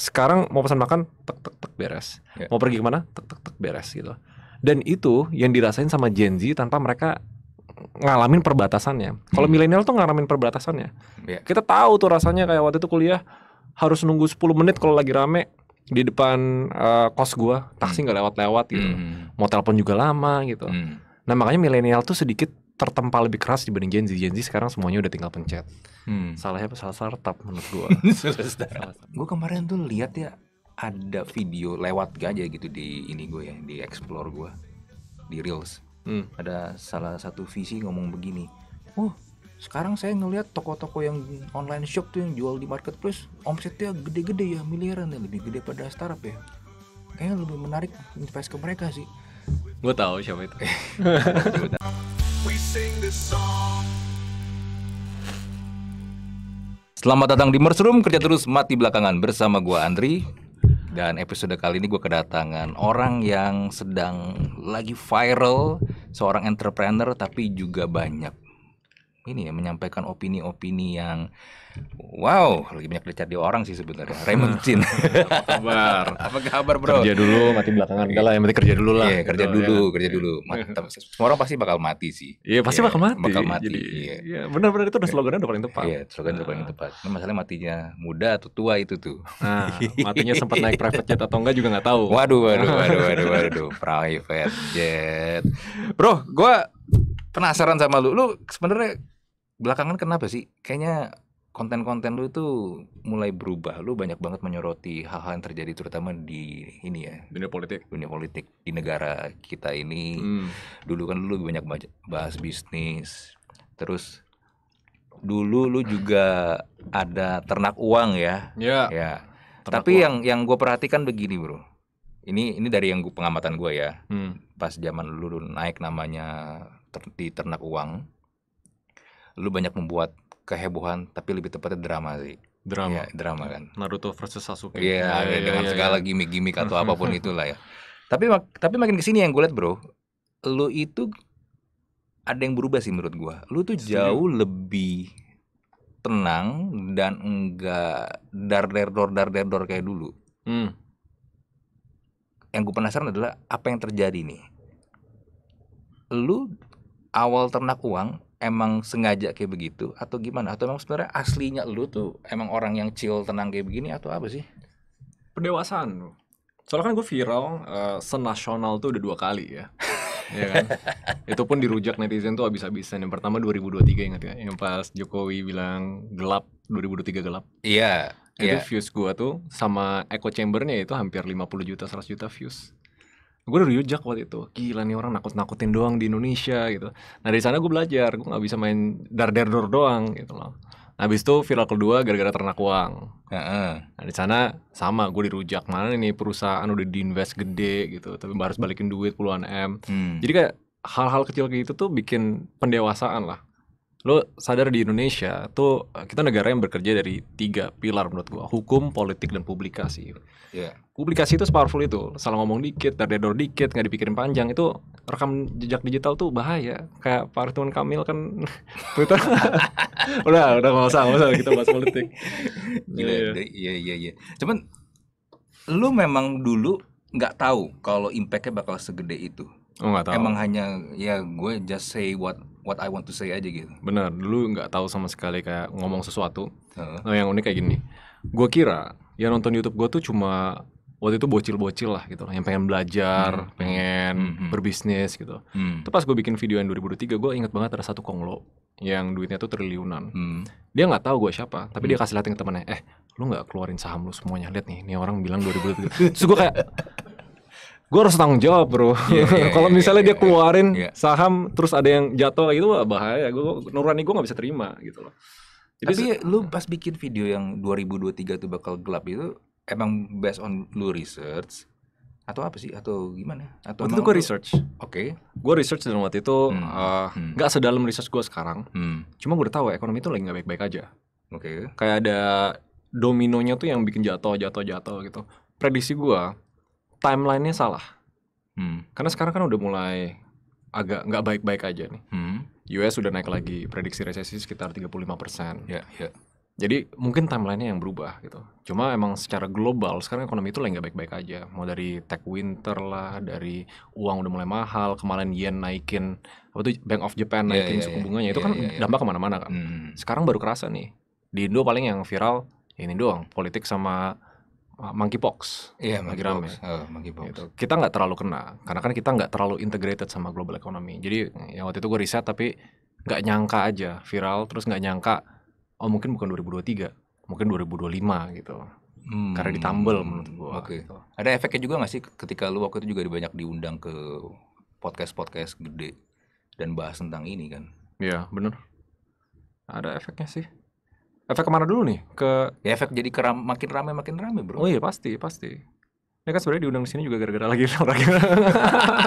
sekarang mau pesan makan tek tek tek beres yeah. mau pergi kemana tek tek tek beres gitu dan itu yang dirasain sama Gen Z tanpa mereka ngalamin perbatasannya kalau hmm. milenial tuh ngalamin perbatasannya yeah. kita tahu tuh rasanya kayak waktu itu kuliah harus nunggu 10 menit kalau lagi rame di depan uh, kos gua taksi hmm. nggak lewat-lewat gitu hmm. mau telepon juga lama gitu hmm. nah makanya milenial tuh sedikit tertempa lebih keras dibanding Gen Z. Gen Z sekarang semuanya udah tinggal pencet. Hmm. Salahnya apa? Salah startup menurut gua. Gue gua kemarin tuh lihat ya ada video lewat aja gitu di ini gue ya, di explore gua. Di Reels. Hmm. Ada salah satu visi ngomong begini. Oh, sekarang saya ngelihat toko-toko yang online shop tuh yang jual di marketplace omsetnya gede-gede ya miliaran ya lebih gede pada startup ya kayaknya lebih menarik invest ke mereka sih Gue tau siapa itu. Selamat datang di Mersroom kerja terus mati belakangan bersama gue Andri dan episode kali ini gue kedatangan orang yang sedang lagi viral seorang entrepreneur tapi juga banyak ini ya menyampaikan opini-opini yang Wow, lagi banyak di orang sih sebenarnya. Raymond Chin. Apa kabar? Apa kabar, Bro? Kerja dulu, mati belakangan. Enggak lah, yang penting kerja dulu lah. Iya, kerja Betul, gitu. dulu, ya. kerja iya. dulu. semua orang pasti bakal mati sih. Iya, pasti yeah, bakal mati. Bakal mati. iya. Yeah. benar-benar itu udah slogannya udah paling tepat. Iya, yeah, slogan udah paling ah. tepat. Nah, masalahnya matinya muda atau tua itu tuh. Nah, matinya sempat naik private jet atau enggak juga nggak tahu. Waduh, waduh, ah. waduh, waduh, waduh, private jet. Bro, gua penasaran sama lu. Lu sebenarnya belakangan kenapa sih? Kayaknya konten-konten lu itu mulai berubah. Lu banyak banget menyoroti hal-hal yang terjadi terutama di ini ya. Dunia politik. Dunia politik di negara kita ini. Hmm. Dulu kan lu banyak bahas bisnis. Terus dulu lu juga ada ternak uang ya. ya, Ya. Tapi uang. yang yang gue perhatikan begini, Bro. Ini ini dari yang gua, pengamatan gue ya. Hmm. Pas zaman lu, lu naik namanya ter, di ternak uang. Lu banyak membuat kehebohan tapi lebih tepatnya drama sih drama ya, drama kan Naruto versus Sasuke iya yeah, yeah, yeah, dengan yeah, iya. segala yeah. gimmick-gimmick atau apapun itulah ya tapi tapi makin kesini yang gue liat bro lu itu ada yang berubah sih menurut gue lu tuh jauh jauh lebih tenang dan enggak dar der dor dar der dor kayak dulu hmm. yang gue penasaran adalah apa yang terjadi nih lu awal ternak uang emang sengaja kayak begitu atau gimana? Atau emang sebenarnya aslinya lu tuh emang orang yang chill tenang kayak begini atau apa sih? Pendewasaan. Soalnya kan gue viral uh, senasional tuh udah dua kali ya. ya kan? Itu pun dirujak netizen tuh abis-abisan. Yang pertama 2023 ingat ya? Yang pas Jokowi bilang gelap, 2023 gelap. Iya. Yeah, itu yeah. views gua tuh sama echo chambernya itu hampir 50 juta 100 juta views gue udah rujak waktu itu gila nih orang nakut-nakutin doang di Indonesia gitu nah dari sana gue belajar gue nggak bisa main dar dar dor doang gitu loh nah, habis itu viral kedua gara-gara ternak uang uh -uh. nah di sana sama gue dirujak mana ini perusahaan udah diinvest gede gitu tapi harus balikin duit puluhan m hmm. jadi kayak hal-hal kecil kayak gitu tuh bikin pendewasaan lah lo sadar di Indonesia tuh eh, kita negara yang bekerja dari tiga pilar menurut gua hukum politik dan publikasi yeah. publikasi itu powerful itu salah ngomong dikit terdedor dikit nggak dipikirin panjang itu rekam jejak digital tuh bahaya kayak Pak Arthur Kamil kan Twitter udah udah nggak usah nggak usah kita bahas politik Gila, iya. iya iya iya cuman lu memang dulu nggak tahu kalau impactnya bakal segede itu Oh, tahu. Emang hanya ya gue just say what what I want to say aja gitu. Benar, dulu nggak tahu sama sekali kayak ngomong sesuatu. Uh. Nah, yang unik kayak gini. Gue kira yang nonton YouTube gue tuh cuma waktu itu bocil-bocil lah gitu loh, yang pengen belajar, hmm. pengen hmm. berbisnis gitu. Hmm. Terus pas gue bikin video yang 2003 gue inget banget ada satu konglo yang duitnya tuh triliunan. Hmm. Dia nggak tahu gue siapa, tapi hmm. dia kasih liatin ke temennya, eh lu nggak keluarin saham lu semuanya, liat nih, ini orang bilang 2003 Terus gue kayak, gue harus tanggung jawab bro. Yeah, yeah, Kalau iya, misalnya yeah, dia iya, keluarin yeah, yeah. saham terus ada yang jatuh gitu bahaya. Gue nurani gue nggak bisa terima gitu loh. Jadi, Tapi lu pas bikin video yang 2023 tuh bakal gelap itu emang based on lu research atau apa sih atau gimana? Atau waktu itu gue research. Oke. Okay. Gue research dalam waktu itu nggak hmm. uh, hmm. sedalam research gue sekarang. Hmm. Cuma gue udah tahu ekonomi itu lagi nggak baik-baik aja. Oke. Okay. Kayak ada dominonya tuh yang bikin jatuh, jatuh, jatuh gitu. Prediksi gue timelinenya salah. Hmm. Karena sekarang kan udah mulai agak nggak baik-baik aja nih. Hmm. US sudah naik lagi prediksi resesi sekitar 35 persen. Yeah, yeah. Jadi mungkin timelinenya yang berubah gitu. Cuma emang secara global sekarang ekonomi itu lagi nggak baik-baik aja. Mau dari tech winter lah, dari uang udah mulai mahal, kemarin yen naikin, apa tuh Bank of Japan ya, naikin yeah, suku ya. bunganya, yeah, itu ya, kan yeah, yeah. dampak kemana-mana kan. Hmm. Sekarang baru kerasa nih. Di Indo paling yang viral ini doang, politik sama monkeypox iya yeah, lagi rame oh, monkeypox gitu. kita nggak terlalu kena karena kan kita nggak terlalu integrated sama global economy jadi ya waktu itu gue riset tapi nggak nyangka aja viral terus nggak nyangka oh mungkin bukan 2023 mungkin 2025 gitu hmm. karena ditambel menurut gua okay. gitu. ada efeknya juga nggak sih ketika lu waktu itu juga banyak diundang ke podcast podcast gede dan bahas tentang ini kan iya bener ada efeknya sih efek kemana dulu nih ke ya efek jadi keram makin ramai makin ramai bro oh iya pasti pasti ini kan sebenarnya diundang di sini juga gara-gara lagi olahraga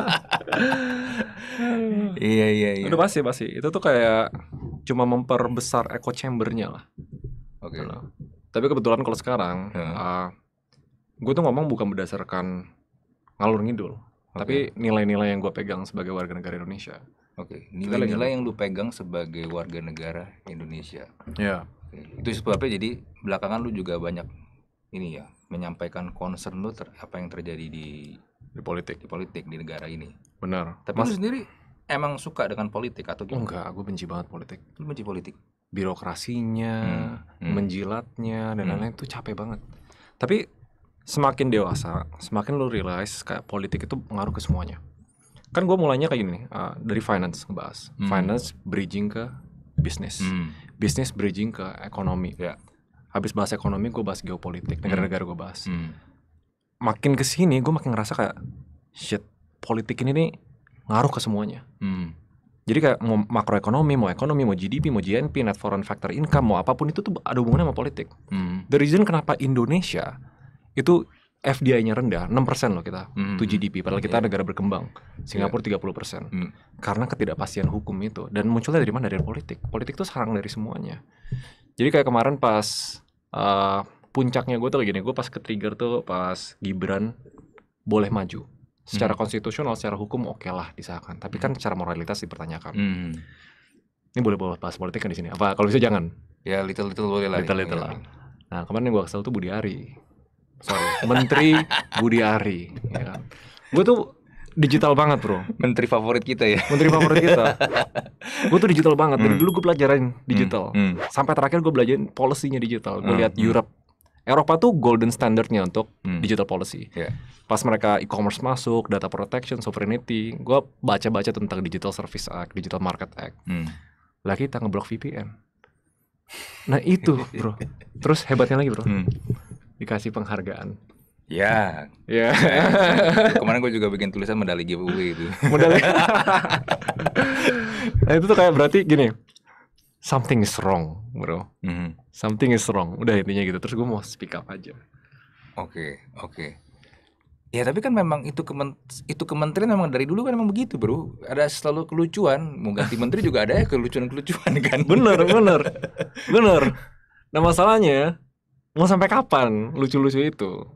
iya iya iya udah pasti pasti itu tuh kayak cuma memperbesar echo chambernya lah oke gitu okay. tapi kebetulan kalau sekarang hmm. uh, ah, gue tuh ngomong bukan berdasarkan ngalur ngidul okay. tapi nilai-nilai yang gue pegang sebagai warga negara Indonesia Oke, okay. nilai-nilai yang lu pegang sebagai warga negara Indonesia. Ya itu sebabnya jadi belakangan lu juga banyak ini ya menyampaikan concern lu ter, apa yang terjadi di di politik di politik di negara ini benar tapi Mas, lu sendiri emang suka dengan politik atau gimana? enggak aku benci banget politik lu benci politik birokrasinya hmm. Hmm. menjilatnya dan hmm. lain-lain hmm. itu capek banget tapi semakin dewasa semakin lu realize kayak politik itu pengaruh ke semuanya kan gue mulainya kayak gini uh, dari finance ngebahas hmm. finance bridging ke bisnis hmm bisnis bridging ke ekonomi. Yeah. Habis bahas ekonomi, gue bahas geopolitik, hmm. negara-negara gue bahas. Hmm. Makin kesini, gue makin ngerasa kayak shit politik ini nih ngaruh ke semuanya. Hmm. Jadi kayak mau makroekonomi, mau ekonomi, mau GDP, mau GNP, net foreign factor income, mau apapun itu tuh ada hubungannya sama politik. Hmm. The reason kenapa Indonesia itu FDI-nya rendah, 6% loh kita mm. to GDP padahal kita yeah. negara berkembang. Iya. Singapura yeah. 30%. Mm. Karena ketidakpastian hukum itu dan munculnya dari mana? Dari politik. Politik itu sarang dari semuanya. Jadi kayak kemarin pas uh, puncaknya gue tuh kayak gini, gue pas ke trigger tuh pas Gibran boleh maju. Secara mm. konstitusional, secara hukum oke okay lah disahkan, tapi kan hmm. secara moralitas dipertanyakan. Mm. Ini boleh bawa bahas politik kan di sini? Apa kalau bisa jangan? Ya little little boleh lah. Little little lah. Iya. Nah kemarin yang gue kesel tuh Budi Ari sorry, Menteri Budi Ari. Ya. Kan? Gue tuh digital banget bro. Menteri favorit kita ya. Menteri favorit kita. gue tuh digital banget. Dari hmm. dulu gue pelajarin digital. Hmm. Hmm. Sampai terakhir gue belajarin policy digital. Gue hmm. lihat hmm. Europe. Eropa tuh golden standardnya untuk hmm. digital policy. Yeah. Pas mereka e-commerce masuk, data protection, sovereignty, gue baca-baca tentang digital service act, digital market act. Hmm. Lagi kita ngeblok VPN. Nah itu bro. Terus hebatnya lagi bro. Hmm dikasih penghargaan. Ya. Ya. kemarin gue juga bikin tulisan medali giveaway itu. Medali. nah, itu tuh kayak berarti gini. Something is wrong, bro. Mm -hmm. Something is wrong. Udah intinya gitu. Terus gue mau speak up aja. Oke, okay, oke. Okay. Ya tapi kan memang itu kemen itu kementerian memang dari dulu kan memang begitu bro. Ada selalu kelucuan. Mau ganti menteri juga ada ya kelucuan-kelucuan kan. Bener bener bener. Nah masalahnya mau sampai kapan lucu-lucu itu?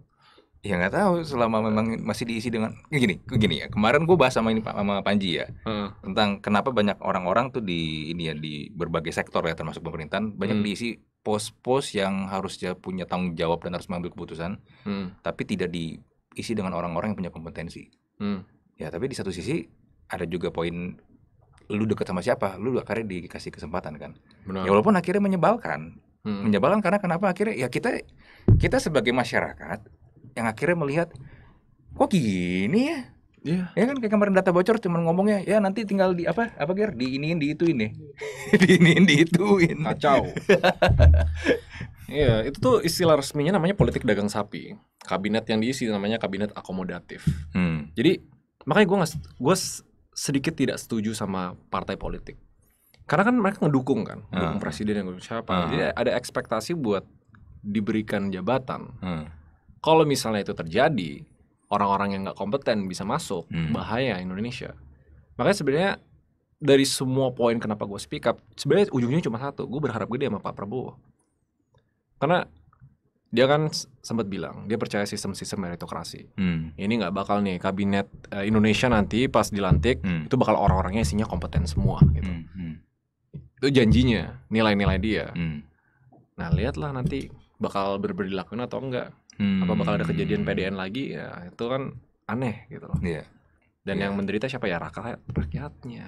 Ya nggak tahu selama memang masih diisi dengan gini, gini ya. Kemarin gue bahas sama ini Pak sama Panji ya hmm. tentang kenapa banyak orang-orang tuh di ini ya di berbagai sektor ya termasuk pemerintahan banyak hmm. diisi pos-pos yang harusnya punya tanggung jawab dan harus mengambil keputusan, hmm. tapi tidak diisi dengan orang-orang yang punya kompetensi. Hmm. Ya tapi di satu sisi ada juga poin lu deket sama siapa, lu akhirnya dikasih kesempatan kan. Benar. Ya walaupun akhirnya menyebalkan, hmm. menyebalkan karena kenapa akhirnya ya kita kita sebagai masyarakat yang akhirnya melihat kok gini ya Yeah. Ya kan kayak kemarin data bocor cuman ngomongnya ya nanti tinggal di apa apa gear di ini di itu ini Kacau. Iya, yeah, itu tuh istilah resminya namanya politik dagang sapi. Kabinet yang diisi namanya kabinet akomodatif. Hmm. Jadi makanya gue gue sedikit tidak setuju sama partai politik karena kan mereka ngedukung kan hmm. dukung presiden yang dukung siapa hmm. jadi ada ekspektasi buat diberikan jabatan hmm. kalau misalnya itu terjadi orang-orang yang nggak kompeten bisa masuk hmm. bahaya Indonesia makanya sebenarnya dari semua poin kenapa gue speak up sebenarnya ujungnya cuma satu gue berharap gede sama Pak Prabowo karena dia kan sempat bilang dia percaya sistem-sistem meritokrasi hmm. ini nggak bakal nih kabinet eh, Indonesia nanti pas dilantik hmm. itu bakal orang-orangnya isinya kompeten semua gitu hmm. Hmm itu janjinya nilai-nilai dia hmm. nah lihatlah nanti bakal berperilaku atau enggak hmm. apa bakal ada kejadian hmm. PDN lagi ya itu kan aneh gitu loh yeah. dan yeah. yang menderita siapa ya rakyat rakyatnya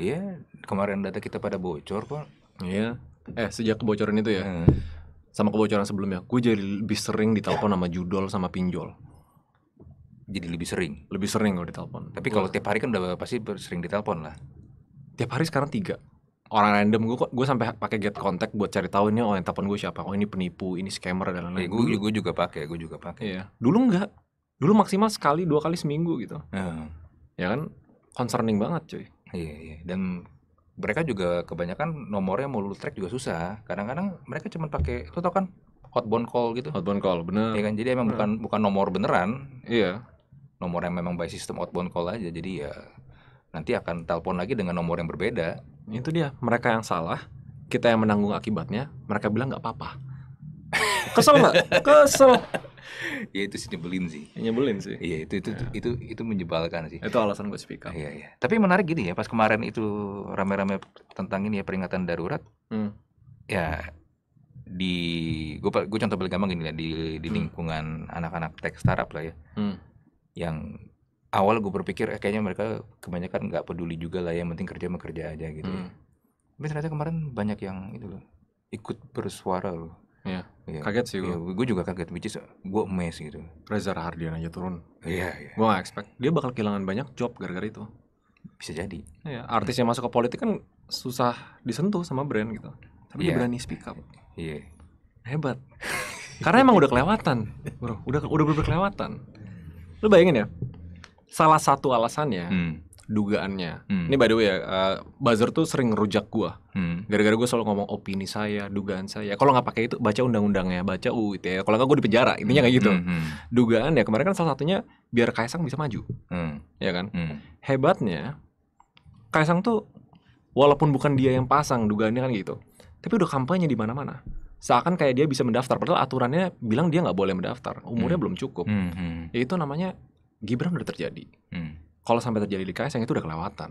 iya yeah. kemarin data kita pada bocor kok iya yeah. eh sejak kebocoran itu ya hmm. sama kebocoran sebelumnya gue jadi lebih sering ditelepon sama judol sama pinjol jadi lebih sering lebih sering kalau ditelepon tapi kalau tiap hari kan udah pasti sering ditelepon lah tiap hari sekarang tiga orang random gue kok gue sampai pakai get contact buat cari tahu ini oh yang telepon gue siapa oh ini penipu ini scammer dan lain-lain gue eh, gue, gue juga pakai gue juga pakai iya. dulu enggak dulu maksimal sekali dua kali seminggu gitu hmm. ya kan concerning banget cuy iya iya dan mereka juga kebanyakan nomornya mau lu track juga susah kadang-kadang mereka cuma pakai lo tau kan hotbone call gitu hotbone call bener ya kan jadi emang bener. bukan bukan nomor beneran iya nomor yang memang by system outbound call aja jadi ya nanti akan telepon lagi dengan nomor yang berbeda. Itu dia, mereka yang salah, kita yang menanggung akibatnya, mereka bilang nggak apa-apa. Kesel nggak? Kesel. ya itu sih nyebelin sih. nyebelin sih. Iya itu itu, ya. itu itu itu menjebalkan sih. Itu alasan gue speak up. Iya iya. Tapi menarik gini ya, pas kemarin itu rame-rame tentang ini ya peringatan darurat. Hmm. Ya di gue gue contoh paling gampang gini lah di di hmm. lingkungan anak-anak hmm. tech startup lah ya. Hmm. Yang awal gue berpikir eh, kayaknya mereka kebanyakan nggak peduli juga lah ya, yang penting kerja kerja aja gitu ya. hmm. tapi ternyata kemarin banyak yang itu loh ikut bersuara loh Iya. Ya. Kaget sih gue. Ya, gue juga kaget, which is gue amazed gitu. Reza Rahardian aja turun. Iya, iya. iya. Gue gak expect. Dia bakal kehilangan banyak job gara-gara itu. Bisa jadi. Iya, artis yang masuk ke politik kan susah disentuh sama brand gitu. Tapi yeah. dia iya. berani speak up. Iya. Hebat. Karena emang udah kelewatan, bro. Udah udah berkelewatan. Lu bayangin ya, salah satu alasannya hmm. dugaannya. Hmm. Ini by the way ya, uh, buzzer tuh sering rujak gua. Hmm. Gara-gara gua selalu ngomong opini saya, dugaan saya. Kalau nggak pakai itu baca undang-undangnya, baca itu ya Kalau nggak gua penjara intinya kayak gitu. Hmm, hmm, hmm. Dugaan ya kemarin kan salah satunya biar Kaisang bisa maju. Hmm. Ya kan? Hmm. Hebatnya Kaisang tuh walaupun bukan dia yang pasang dugaannya kan gitu tapi udah kampanye di mana-mana seakan kayak dia bisa mendaftar padahal aturannya bilang dia nggak boleh mendaftar umurnya hmm. belum cukup hmm. hmm. ya itu namanya Gibran udah terjadi. Hmm. Kalau sampai terjadi di Kaisang itu udah kelewatan.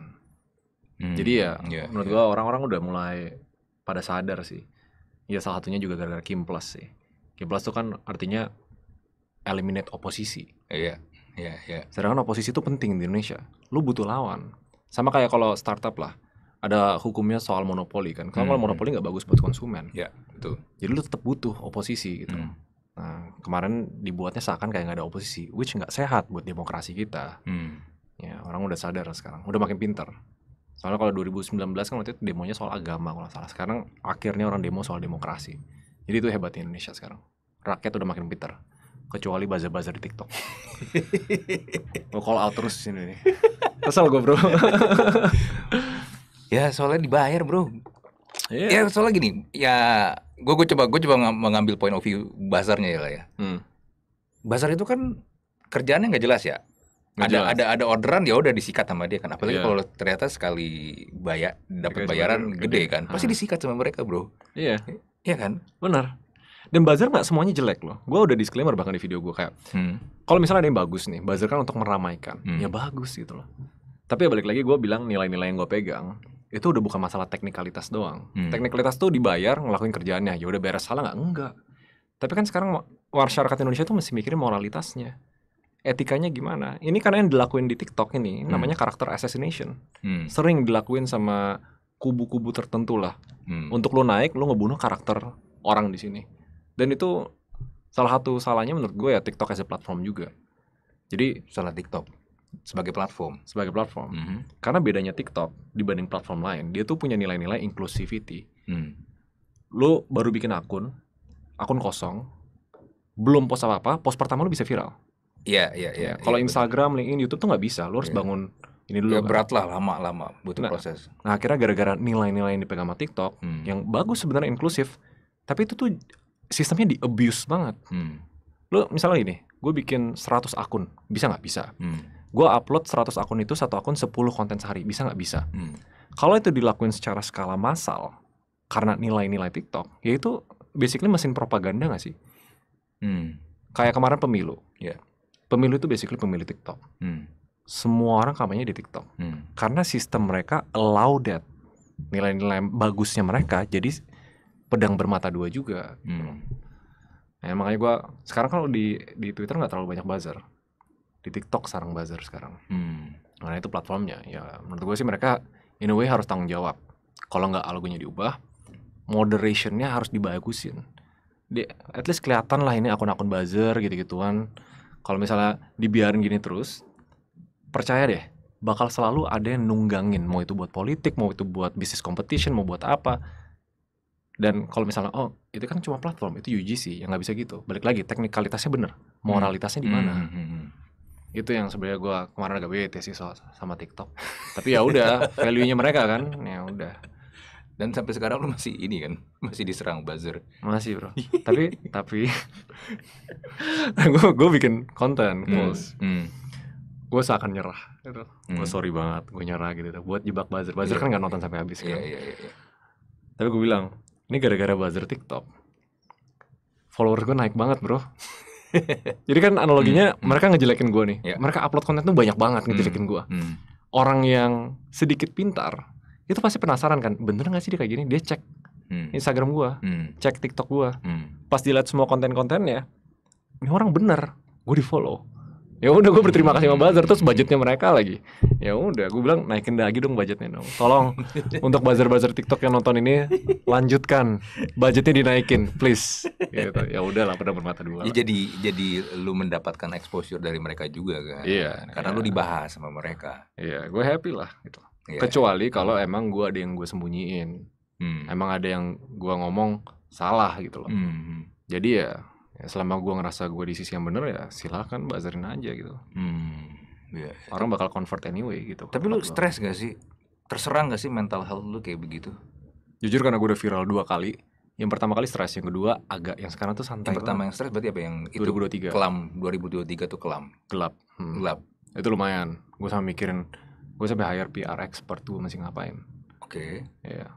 Hmm. Jadi ya yeah, menurut yeah. gua orang-orang udah mulai pada sadar sih. Ya salah satunya juga gara-gara Kim Plus sih. Kim Plus tuh kan artinya eliminate oposisi. Iya. Yeah, iya, yeah, iya. Yeah. Sedangkan oposisi itu penting di Indonesia. Lu butuh lawan. Sama kayak kalau startup lah. Ada hukumnya soal monopoli kan. Kalau hmm. monopoli hmm. nggak bagus buat konsumen. Iya, yeah, betul. Jadi lu tetap butuh oposisi gitu. Hmm. Nah, kemarin dibuatnya seakan kayak nggak ada oposisi, which nggak sehat buat demokrasi kita. Hmm. Ya, orang udah sadar sekarang, udah makin pinter. Soalnya kalau 2019 kan waktu itu demonya soal agama kalau salah. Sekarang akhirnya orang demo soal demokrasi. Jadi itu hebat Indonesia sekarang. Rakyat udah makin pinter. Kecuali buzzer-buzzer di TikTok. Lo oh, call out terus sini nih. Kesel gue bro. ya soalnya dibayar bro. Yeah. Ya soalnya gini, ya gue gue coba gue coba mengambil point of view bazarnya ya lah ya. Hmm. Bazar itu kan kerjaannya nggak jelas ya. Gak ada jelas. ada ada orderan ya udah disikat sama dia kan. Apalagi yeah. kalau ternyata sekali bayar dapat bayaran gede, gede kan, hmm. pasti disikat sama mereka bro. Iya. Yeah. Iya kan. Benar. Dan bazar nggak semuanya jelek loh. Gue udah disclaimer bahkan di video gue kayak, hmm. kalau misalnya ada yang bagus nih, bazar kan untuk meramaikan, hmm. ya bagus gitu loh. Tapi ya balik lagi gue bilang nilai-nilai yang gue pegang itu udah bukan masalah teknikalitas doang. Hmm. Teknikalitas tuh dibayar ngelakuin kerjaannya, ya udah beres salah nggak? Enggak. Tapi kan sekarang masyarakat Indonesia tuh masih mikirin moralitasnya, etikanya gimana. Ini karena yang dilakuin di TikTok ini, hmm. namanya karakter assassination. Hmm. Sering dilakuin sama kubu-kubu tertentu lah. Hmm. Untuk lo naik, lo ngebunuh karakter orang di sini. Dan itu salah satu salahnya menurut gue ya TikTok as a platform juga. Jadi salah TikTok sebagai platform sebagai platform mm -hmm. karena bedanya TikTok dibanding platform lain dia tuh punya nilai-nilai inclusivity mm. lo baru bikin akun akun kosong belum post apa apa post pertama lo bisa viral iya iya iya, ya, iya kalau Instagram LinkedIn YouTube tuh nggak bisa lo harus iya. bangun ini dulu ya, kan? berat lah lama lama butuh nah, proses nah akhirnya gara-gara nilai-nilai yang dipegang sama TikTok mm. yang bagus sebenarnya inklusif tapi itu tuh sistemnya di abuse banget mm. lo misalnya ini gue bikin 100 akun bisa nggak bisa mm gue upload 100 akun itu satu akun 10 konten sehari bisa nggak bisa hmm. kalau itu dilakuin secara skala massal karena nilai-nilai TikTok yaitu basically mesin propaganda nggak sih hmm. kayak kemarin pemilu yeah. pemilu itu basically pemilu TikTok hmm. semua orang kampanye di TikTok hmm. karena sistem mereka allow that nilai-nilai bagusnya mereka jadi pedang bermata dua juga gitu hmm. Ya, makanya gue sekarang kalau di di Twitter nggak terlalu banyak buzzer di TikTok sarang buzzer sekarang. Hmm. Karena itu platformnya. Ya menurut gue sih mereka in a way harus tanggung jawab. Kalau nggak algonya diubah, moderationnya harus dibagusin. Di, at least kelihatan lah ini akun-akun buzzer gitu-gituan. Kalau misalnya dibiarin gini terus, percaya deh, bakal selalu ada yang nunggangin. Mau itu buat politik, mau itu buat bisnis competition, mau buat apa. Dan kalau misalnya, oh itu kan cuma platform, itu UGC, yang nggak bisa gitu. Balik lagi, teknikalitasnya bener, hmm. moralitasnya di mana? hmm, hmm. hmm itu yang sebenarnya gue kemarin agak bete sih soal sama TikTok tapi ya udah value nya mereka kan ya udah dan sampai sekarang lu masih ini kan masih diserang buzzer masih bro tapi tapi gue gue bikin konten hmm. hmm. gue seakan nyerah gitu. hmm. gue sorry banget gue nyerah gitu buat jebak buzzer buzzer yeah. kan nggak nonton sampai habis yeah, kan yeah, yeah, yeah. tapi gue bilang ini gara-gara buzzer TikTok follower gue naik banget bro Jadi kan analoginya hmm. hmm. mereka ngejelekin gue nih. Yeah. Mereka upload konten tuh banyak banget hmm, ngejelekin gue. Hmm. Orang yang sedikit pintar itu pasti penasaran kan, bener gak sih dia kayak gini? Dia cek hmm. Instagram gue, hmm. cek TikTok gue. Hmm. Pas dilihat semua konten-kontennya, ini orang bener, gue di follow ya udah gue berterima kasih sama buzzer terus budgetnya mereka lagi ya udah gue bilang naikin lagi dong budgetnya dong tolong untuk buzzer buzzer TikTok yang nonton ini lanjutkan budgetnya dinaikin please gitu ya lah, pada bermata dua ya, jadi jadi lu mendapatkan exposure dari mereka juga kan iya yeah, karena yeah. lu dibahas sama mereka iya yeah, gue happy lah gitu yeah. kecuali kalau emang gue ada yang gue sembunyiin hmm. emang ada yang gue ngomong salah gitu loh hmm. hmm. jadi ya ya, selama gue ngerasa gue di sisi yang bener ya silahkan bazarin aja gitu hmm. Yeah. orang bakal convert anyway gitu tapi lu stres gak sih terserang gak sih mental health lu kayak begitu jujur karena gue udah viral dua kali yang pertama kali stres, yang kedua agak yang sekarang tuh santai. Yang pertama yang stres berarti apa yang itu 2023. kelam 2023 tuh kelam. Gelap. Hmm. Gelap. Itu lumayan. Gue sama mikirin gue sampai hire PR expert tuh masih ngapain. Oke. Okay. Iya.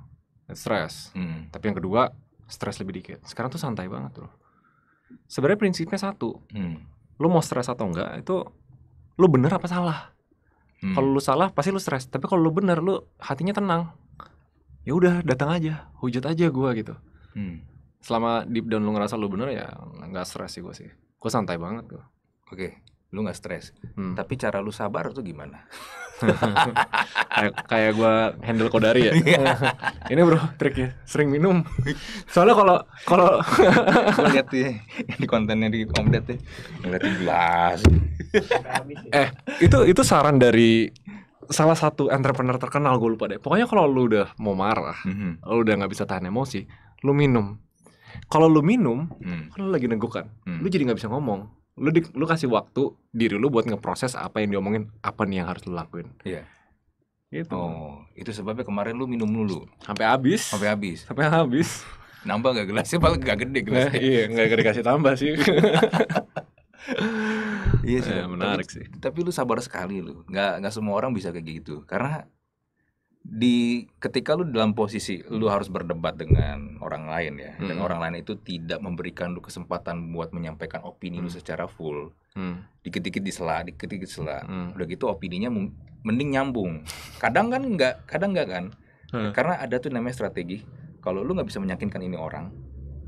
Stres. Hmm. Tapi yang kedua stres lebih dikit. Sekarang tuh santai banget loh sebenarnya prinsipnya satu hmm. lu mau stres atau enggak itu lu bener apa salah hmm. kalau lu salah pasti lu stres tapi kalau lu bener lu hatinya tenang ya udah datang aja hujat aja gua gitu hmm. selama deep down lu ngerasa lu bener ya nggak stres sih gua sih gua santai banget gua oke okay lu nggak stres hmm. tapi cara lu sabar tuh gimana kayak kayak gue handle kodari ya iya. ini bro triknya sering minum soalnya kalau kalau lihat di, di kontennya di komdet deh ya. di gelas eh itu itu saran dari salah satu entrepreneur terkenal gue lupa deh pokoknya kalau lu udah mau marah mm -hmm. lu udah nggak bisa tahan emosi lu minum kalau lu minum hmm. kan lu lagi nenggukan, hmm. lu jadi nggak bisa ngomong lu di, lu kasih waktu diri lu buat ngeproses apa yang diomongin apa nih yang harus lu lakuin iya gitu oh itu sebabnya kemarin lu minum dulu sampai habis sampai habis sampai habis nambah gak gelasnya paling gak gede nah, gelasnya nah, iya nggak dikasih tambah sih iya sih eh, menarik tapi, sih tapi lu sabar sekali lu Gak gak semua orang bisa kayak gitu karena di ketika lu dalam posisi lu hmm. harus berdebat dengan orang lain ya hmm. dan orang lain itu tidak memberikan lu kesempatan buat menyampaikan opini hmm. lu secara full dikit hmm. dikit-dikit disela dikit-dikit disela hmm. udah gitu opininya mending nyambung kadang kan nggak kadang nggak kan hmm. karena ada tuh namanya strategi kalau lu nggak bisa meyakinkan ini orang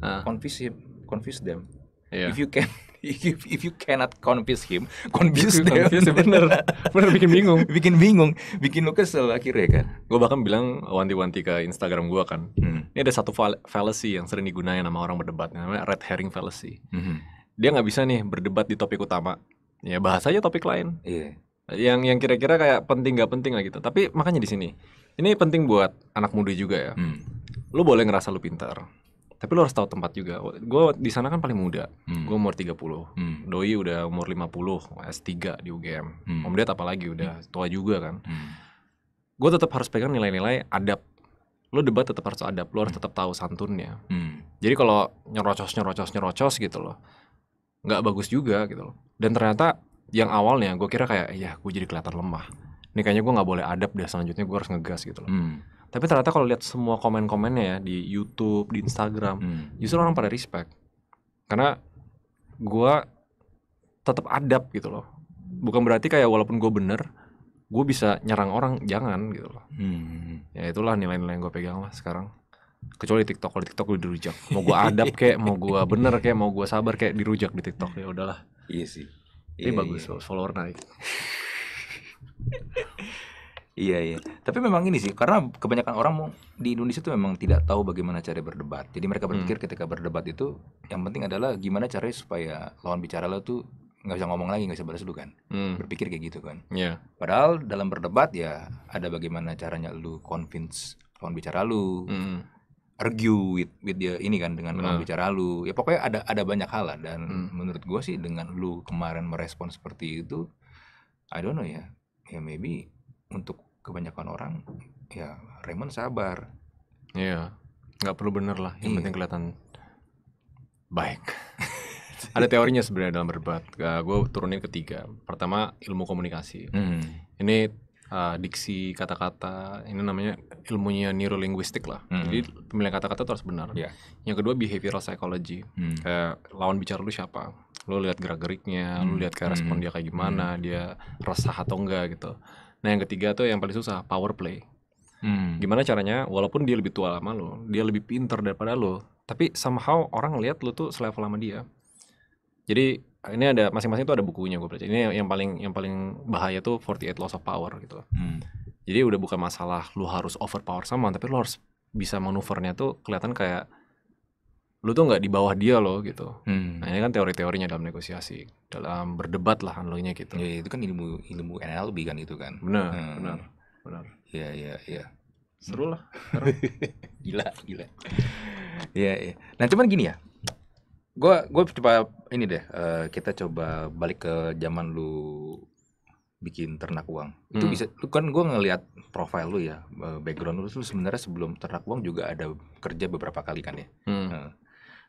hmm. confuse him, confuse them yeah. if you can if, if you cannot convince him, convince them. Confess, bener, bener bikin bingung. bikin bingung, bikin lu kesel akhirnya kan. Gue bahkan bilang wanti-wanti ke Instagram gue kan. Hmm. Ini ada satu fallacy yang sering digunakan sama orang berdebat, namanya red herring fallacy. Hmm. Dia nggak bisa nih berdebat di topik utama. Ya bahas aja topik lain. Iya. Yeah. Yang yang kira-kira kayak penting gak penting lah gitu. Tapi makanya di sini, ini penting buat anak muda juga ya. Hmm. Lu boleh ngerasa lu pintar tapi lo harus tahu tempat juga gue di sana kan paling muda hmm. gue umur 30 hmm. doi udah umur 50 S3 di UGM hmm. om Ded lagi udah hmm. tua juga kan hmm. gue tetap harus pegang nilai-nilai adab lo debat tetap harus adab lo harus hmm. tetap tahu santunnya hmm. jadi kalau nyerocos nyerocos nyerocos gitu loh nggak bagus juga gitu loh dan ternyata yang awalnya gue kira kayak ya gue jadi kelihatan lemah ini kayaknya gue nggak boleh adab deh selanjutnya gue harus ngegas gitu loh hmm tapi ternyata kalau lihat semua komen-komennya ya di YouTube di Instagram hmm. justru orang pada respect karena gua tetap adab gitu loh bukan berarti kayak walaupun gue bener gue bisa nyerang orang jangan gitu loh hmm. hmm, hmm. ya itulah nilai-nilai yang gue pegang lah sekarang kecuali TikTok kalau TikTok gue dirujak mau gue adab kayak mau gue bener kayak mau gue sabar kayak dirujak di TikTok ya udahlah iya sih ini iya, bagus iya. follower naik Iya iya. Tapi memang ini sih karena kebanyakan orang di Indonesia tuh memang tidak tahu bagaimana cara berdebat. Jadi mereka hmm. berpikir hmm. ketika berdebat itu yang penting adalah gimana caranya supaya lawan bicara lo tuh nggak bisa ngomong lagi nggak bisa balas dulu kan hmm. berpikir kayak gitu kan yeah. padahal dalam berdebat ya ada bagaimana caranya lu convince lawan bicara lu hmm. argue with with dia ini kan dengan lawan nah. bicara lu ya pokoknya ada ada banyak hal lah dan hmm. menurut gua sih dengan lu kemarin merespon seperti itu I don't know ya ya maybe untuk kebanyakan orang ya Raymond sabar iya nggak perlu bener lah yang iya. penting kelihatan baik ada teorinya sebenarnya dalam berdebat uh, gue turunin ketiga pertama ilmu komunikasi hmm. ini uh, diksi kata-kata ini namanya ilmunya neurolinguistik lah hmm. jadi pemilihan kata-kata itu harus benar yeah. yang kedua behavioral psychology hmm. kayak lawan bicara lu siapa lu lihat gerak-geriknya hmm. lu lihat kayak respon hmm. dia kayak gimana hmm. dia resah atau enggak gitu Nah yang ketiga tuh yang paling susah power play. Hmm. Gimana caranya? Walaupun dia lebih tua lama lo, dia lebih pinter daripada lo, tapi somehow orang lihat lo tuh selevel sama dia. Jadi ini ada masing-masing tuh ada bukunya gue baca. Ini yang paling yang paling bahaya tuh 48 Laws of Power gitu. Hmm. Jadi udah bukan masalah lu harus overpower sama, tapi lu harus bisa manuvernya tuh kelihatan kayak lu tuh nggak di bawah dia loh gitu. Hmm. Nah ini kan teori-teorinya dalam negosiasi, dalam berdebat lah analoginya gitu. Ya, itu kan ilmu ilmu NLP kan itu kan. Benar, hmm. benar, benar. Iya, iya, iya. Seru lah. gila, gila. Iya, iya. Nah cuman gini ya, gue gue coba ini deh, uh, kita coba balik ke zaman lu bikin ternak uang. Itu hmm. bisa lu kan gue ngelihat profil lu ya, eh, background lu tuh sebenarnya sebelum ternak uang juga ada kerja beberapa kali kan ya. Hmm. Nah,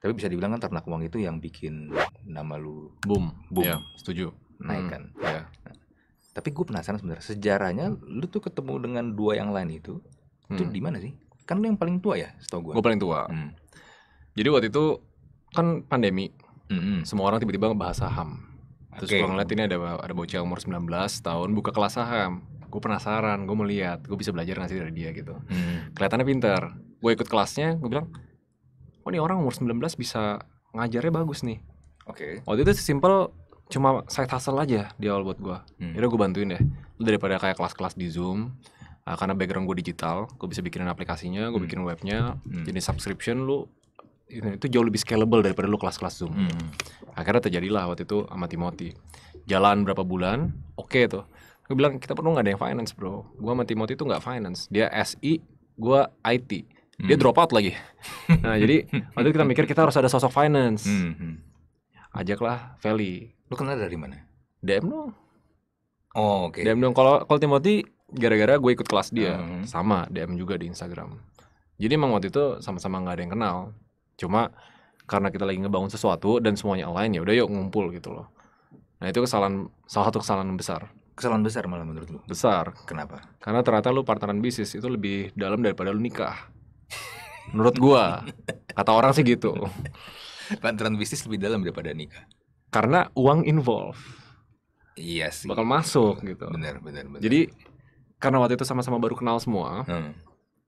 tapi bisa dibilang kan ternak uang itu yang bikin nama lu boom, boom. Yeah, setuju. Naik hmm. kan. Hmm, iya. yeah. tapi gue penasaran sebenarnya sejarahnya lu tuh ketemu dengan dua yang lain itu hmm. itu di mana sih? Kan lu yang paling tua ya, setahu gue. Gue paling tua. Hmm. Jadi waktu itu kan pandemi. Mm -hmm. Semua orang tiba-tiba ngebahas saham. Terus okay. gue ngeliat ini ada ada bocah umur 19 tahun buka kelas saham. Gue penasaran, gue mau melihat, gue bisa belajar nggak sih dari dia gitu. Hmm. Kelihatannya pinter. Gue ikut kelasnya, gue bilang, oh ini orang umur 19 bisa ngajarnya bagus nih oke okay. waktu itu sesimpel cuma side hustle aja di awal buat gue hmm. udah gue bantuin deh daripada kayak kelas-kelas di zoom uh, karena background gue digital gue bisa bikinin aplikasinya gue hmm. bikin webnya hmm. jadi subscription lu itu jauh lebih scalable daripada lu kelas-kelas zoom hmm. akhirnya terjadilah waktu itu sama Timothy jalan berapa bulan oke okay tuh gue bilang kita perlu nggak ada yang finance bro gue sama Timothy tuh nggak finance dia SI gue IT dia hmm. drop out lagi. Nah, jadi waktu itu kita mikir kita harus ada sosok finance. Hmm, hmm. Ajaklah Feli. Lu kenal dari mana? DM dong. Oh, oke. Okay. DM dong. Kalau kalau Timothy gara-gara gue ikut kelas dia, hmm. sama DM juga di Instagram. Jadi emang waktu itu sama-sama nggak ada yang kenal. Cuma karena kita lagi ngebangun sesuatu dan semuanya lain ya udah yuk ngumpul gitu loh. Nah, itu kesalahan salah satu kesalahan besar. Kesalahan besar malah menurut lu? Besar. Kenapa? Karena ternyata lu partneran bisnis itu lebih dalam daripada lu nikah. Menurut gua, kata orang sih gitu. Pantaran bisnis lebih dalam daripada nikah. Karena uang involve. Iya sih. Bakal masuk gitu. Benar, benar, benar. Jadi karena waktu itu sama-sama baru kenal semua, hmm.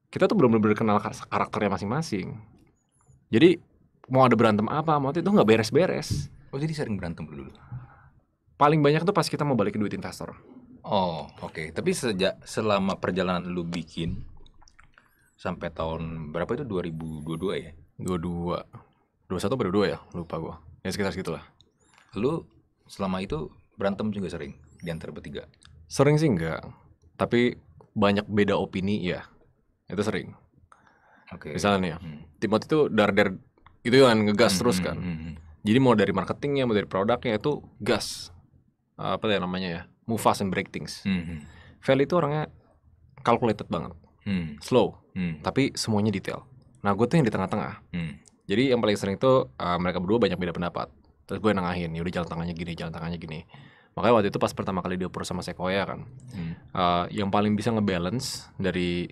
kita tuh belum belum benar kenal karakternya masing-masing. Jadi mau ada berantem apa, mau itu nggak beres-beres. Oh jadi sering berantem dulu. Paling banyak tuh pas kita mau balikin duit investor. Oh oke. Okay. Tapi sejak selama perjalanan lu bikin sampai tahun berapa itu 2022 ya 22 21 atau 22 ya lupa gua ya sekitar segitulah lu selama itu berantem juga sering di antara bertiga sering sih enggak tapi banyak beda opini ya itu sering Oke. Okay. Misalnya nih ya, hmm. Timothy itu dar-dar itu kan ngegas hmm, terus hmm, kan. Hmm, hmm, Jadi mau dari marketingnya, mau dari produknya itu gas. Apa ya namanya ya? Move fast and break things. Hmm, hmm. Vel itu orangnya calculated banget hmm. slow, hmm. tapi semuanya detail. Nah gue tuh yang di tengah-tengah. Hmm. Jadi yang paling sering tuh eh, uh, mereka berdua banyak beda pendapat. Terus gue nengahin, ya udah jalan tangannya gini, jalan tangannya gini. Makanya waktu itu pas pertama kali dia sama Sequoia kan, hmm. uh, yang paling bisa ngebalance dari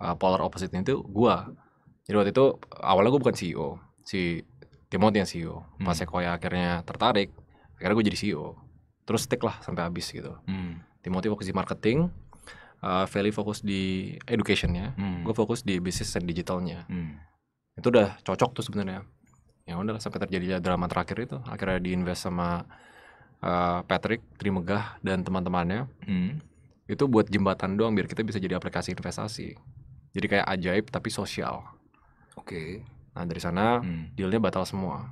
uh, polar opposite itu gue. Jadi waktu itu awalnya gue bukan CEO, si Timothy yang CEO. Pas hmm. Sequoia akhirnya tertarik, akhirnya gue jadi CEO. Terus stick lah sampai habis gitu. Hmm. Timothy fokus di marketing, uh, Feli fokus di educationnya, hmm. gue fokus di bisnis dan digitalnya. Hmm. Itu udah cocok tuh sebenarnya. Ya udah sampai terjadi drama terakhir itu, akhirnya diinvest sama uh, Patrick Trimegah dan teman-temannya. Hmm. Itu buat jembatan doang biar kita bisa jadi aplikasi investasi. Jadi kayak ajaib tapi sosial. Oke. Okay. Nah dari sana hmm. dealnya batal semua.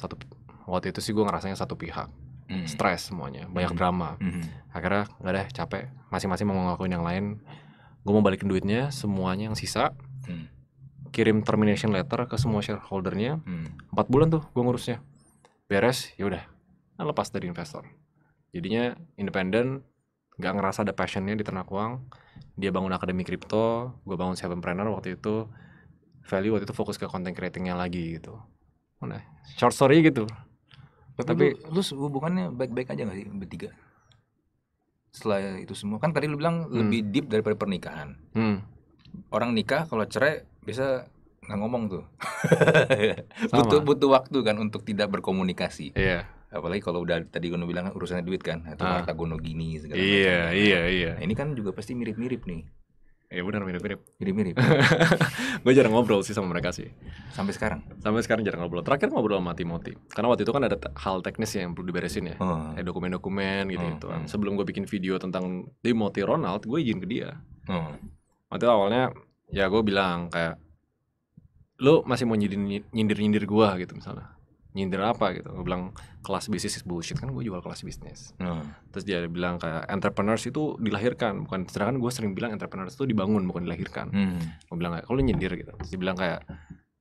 Satu waktu itu sih gue ngerasanya satu pihak Hmm. stres semuanya, banyak hmm. drama. Hmm. Akhirnya nggak deh capek, masing-masing mau ngelakuin yang lain. Gue mau balikin duitnya, semuanya yang sisa, kirim termination letter ke semua shareholdernya. Empat bulan tuh gue ngurusnya, beres, yaudah udah, nah, lepas dari investor. Jadinya independen, nggak ngerasa ada passionnya di ternak uang. Dia bangun akademi kripto, gue bangun Sevenpreneur waktu itu. Value waktu itu fokus ke content creatingnya lagi gitu. Nah, short story gitu tapi, tapi lu, lu hubungannya baik-baik aja gak sih bertiga setelah itu semua kan tadi lu bilang hmm. lebih deep daripada pernikahan hmm. orang nikah kalau cerai bisa nggak ngomong tuh butuh butuh waktu kan untuk tidak berkomunikasi yeah. apalagi kalau udah tadi gue bilang urusannya duit kan atau ah. harta Gono gini segala iya, macam iya iya iya nah, ini kan juga pasti mirip-mirip nih Iya benar mirip-mirip. Mirip-mirip. gue jarang ngobrol sih sama mereka sih. Sampai sekarang. Sampai sekarang jarang ngobrol. Terakhir ngobrol sama Timothy. Karena waktu itu kan ada hal teknis yang perlu diberesin ya. Oh. dokumen-dokumen gitu oh, gitu. Oh. Sebelum gue bikin video tentang Timothy Ronald, gue izin ke dia. Oh. Waktu itu awalnya ya gue bilang kayak lu masih mau nyindir nyindir, -nyindir gue gitu misalnya nyindir apa gitu gue bilang kelas bisnis is bullshit kan gue jual kelas bisnis hmm. terus dia bilang kayak entrepreneurs itu dilahirkan bukan sedangkan gue sering bilang entrepreneurs itu dibangun bukan dilahirkan hmm. gue bilang kayak kalau nyindir gitu terus dia bilang kayak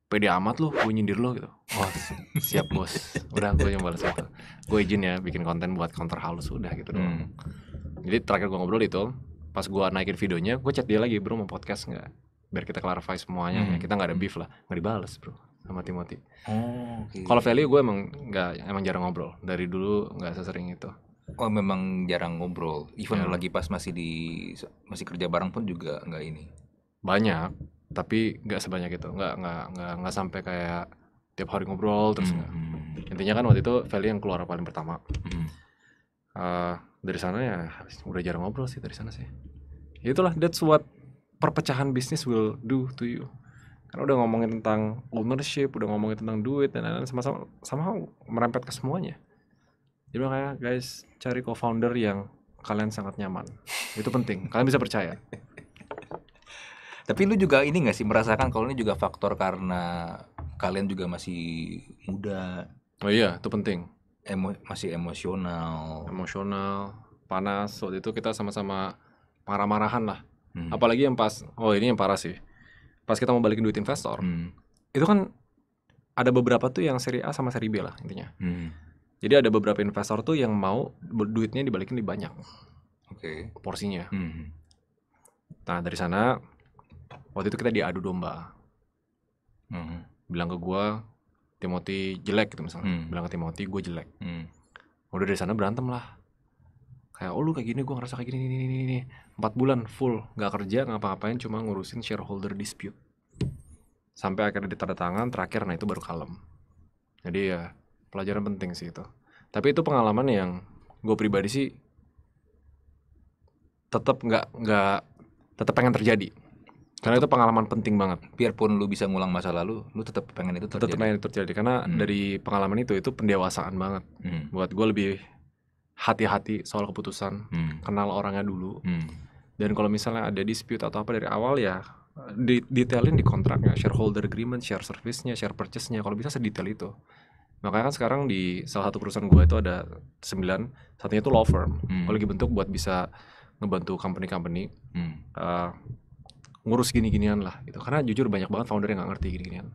pede amat loh, gue nyindir lo gitu oh siap bos udah gue yang balas itu gue izin ya bikin konten buat counter halus udah gitu doang hmm. jadi terakhir gue ngobrol itu pas gue naikin videonya gue chat dia lagi bro mau podcast nggak biar kita clarify semuanya hmm. ya kita nggak ada beef lah nggak dibales bro sama Timothy. Oh, okay. Kalau value gue emang nggak emang jarang ngobrol. Dari dulu nggak sesering itu. Oh, memang jarang ngobrol. Even yeah. lagi pas masih di masih kerja bareng pun juga nggak ini. Banyak, tapi nggak sebanyak itu. Nggak nggak nggak nggak sampai kayak tiap hari ngobrol terus. Mm -hmm. Intinya kan waktu itu value yang keluar paling pertama. Mm -hmm. uh, dari sana ya udah jarang ngobrol sih dari sana sih. Itulah that's what perpecahan bisnis will do to you. Karena udah ngomongin tentang ownership, udah ngomongin tentang duit dan lain-lain sama-sama merempet ke semuanya. Jadi makanya guys, cari co-founder yang kalian sangat nyaman. Itu penting. Kalian bisa percaya. Tapi lu juga ini gak sih merasakan kalau ini juga faktor karena kalian juga masih muda. Oh iya, itu penting. Emo masih emosional. Emosional, panas. Waktu itu kita sama-sama marah-marahan lah. Hmm. Apalagi yang pas, oh ini yang parah sih pas kita mau balikin duit investor hmm. itu kan ada beberapa tuh yang seri A sama seri B lah intinya hmm. jadi ada beberapa investor tuh yang mau duitnya dibalikin lebih banyak okay. porsinya hmm. nah dari sana waktu itu kita diadu domba hmm. bilang ke gue Timothy jelek gitu misalnya hmm. bilang ke Timothy gue jelek hmm. udah dari sana berantem lah kayak oh lu kayak gini gue ngerasa kayak gini nih ini ini empat bulan full nggak kerja apa ngapain cuma ngurusin shareholder dispute sampai akhirnya ditanda tangan terakhir nah itu baru kalem jadi ya pelajaran penting sih itu tapi itu pengalaman yang gue pribadi sih tetap nggak nggak tetap pengen terjadi karena tetep, itu pengalaman penting banget biarpun lu bisa ngulang masa lalu lu tetap pengen itu terjadi tetap pengen itu terjadi karena hmm. dari pengalaman itu itu pendewasaan banget hmm. buat gue lebih hati-hati soal keputusan, hmm. kenal orangnya dulu. Hmm. Dan kalau misalnya ada dispute atau apa dari awal ya detailin di kontraknya, shareholder agreement, share service-nya, share purchase-nya, kalau bisa sedetail itu. Makanya kan sekarang di salah satu perusahaan gue itu ada sembilan satunya itu law firm. Hmm. Kalau lagi bentuk buat bisa ngebantu company-company hmm. uh, ngurus gini-ginian lah gitu. Karena jujur banyak banget founder yang nggak ngerti gini-ginian.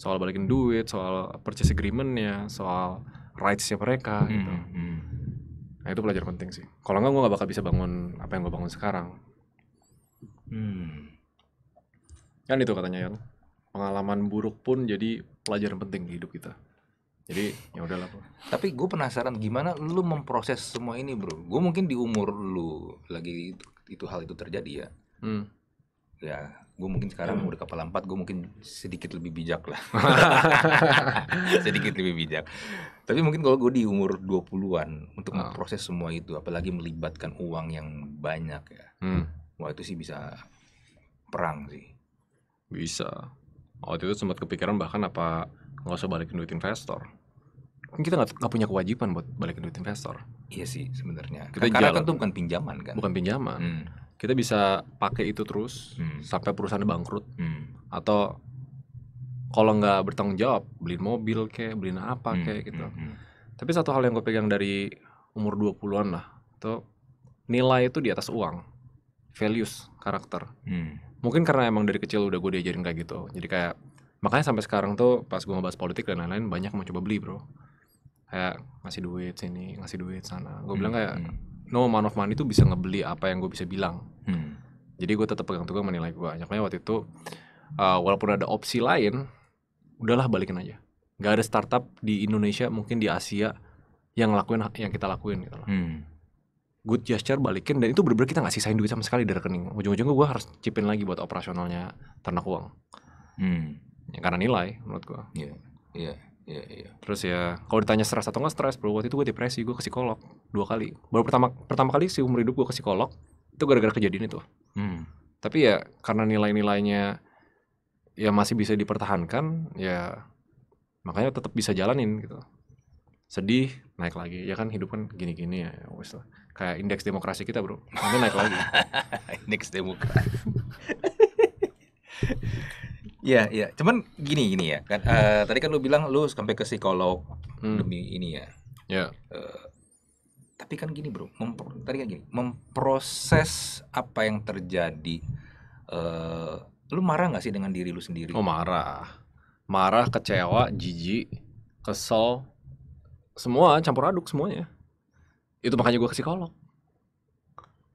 Soal balikin duit, soal purchase agreement-nya, soal rights-nya mereka hmm. gitu. Hmm. hmm. Nah itu pelajaran penting sih. Kalau enggak gue gak bakal bisa bangun apa yang gue bangun sekarang. Hmm. Kan itu katanya yang pengalaman buruk pun jadi pelajaran penting di hidup kita. Jadi ya udahlah. Tapi gue penasaran gimana lu memproses semua ini bro. Gue mungkin di umur lu lagi itu, itu hal itu terjadi ya. Hmm ya gue mungkin sekarang hmm. udah kepala empat gue mungkin sedikit lebih bijak lah sedikit lebih bijak tapi mungkin kalau gue di umur 20-an untuk oh. Ah. proses semua itu apalagi melibatkan uang yang banyak ya hmm. wah itu sih bisa perang sih bisa waktu itu sempat kepikiran bahkan apa nggak usah balikin duit investor kan kita nggak punya kewajiban buat balikin duit investor iya sih sebenarnya karena kan itu bukan pinjaman kan bukan pinjaman hmm kita bisa pakai itu terus hmm. sampai perusahaan bangkrut hmm. atau kalau nggak bertanggung jawab beliin mobil kayak beliin apa hmm. kayak gitu hmm, hmm. tapi satu hal yang gue pegang dari umur 20-an lah itu nilai itu di atas uang values karakter hmm. mungkin karena emang dari kecil udah gue diajarin kayak gitu jadi kayak makanya sampai sekarang tuh pas gue ngebahas politik dan lain-lain banyak mau coba beli bro kayak ngasih duit sini ngasih duit sana gue hmm. bilang kayak hmm no amount of money itu bisa ngebeli apa yang gue bisa bilang hmm. jadi gue tetap pegang teguh menilai gue akhirnya waktu itu uh, walaupun ada opsi lain udahlah balikin aja Gak ada startup di Indonesia mungkin di Asia yang ngelakuin yang kita lakuin gitu loh hmm. good gesture balikin dan itu bener-bener kita nggak sisain duit sama sekali dari rekening ujung-ujungnya gue harus cipin lagi buat operasionalnya ternak uang hmm. ya, karena nilai menurut gue yeah. yeah. Iya, iya. Terus ya, kalau ditanya stres atau nggak stres, bro, waktu itu gue depresi, gue ke psikolog dua kali. Baru pertama pertama kali sih umur hidup gue ke psikolog, itu gara-gara kejadian itu. Hmm. Tapi ya karena nilai-nilainya ya masih bisa dipertahankan, ya makanya tetap bisa jalanin gitu. Sedih, naik lagi. Ya kan hidup kan gini-gini ya, ya wes lah. Kayak indeks demokrasi kita, bro. Nanti naik lagi. indeks demokrasi. Iya, gitu. iya. Cuman gini gini ya. Kan uh, tadi kan lu bilang lu sampai ke psikolog hmm. demi ini ya. Iya. Uh, tapi kan gini, Bro. Mempro tadi kan gini, memproses apa yang terjadi uh, lu marah nggak sih dengan diri lu sendiri? Oh, marah. Marah, kecewa, jijik, kesel. Semua campur aduk semuanya. Itu makanya gue ke psikolog.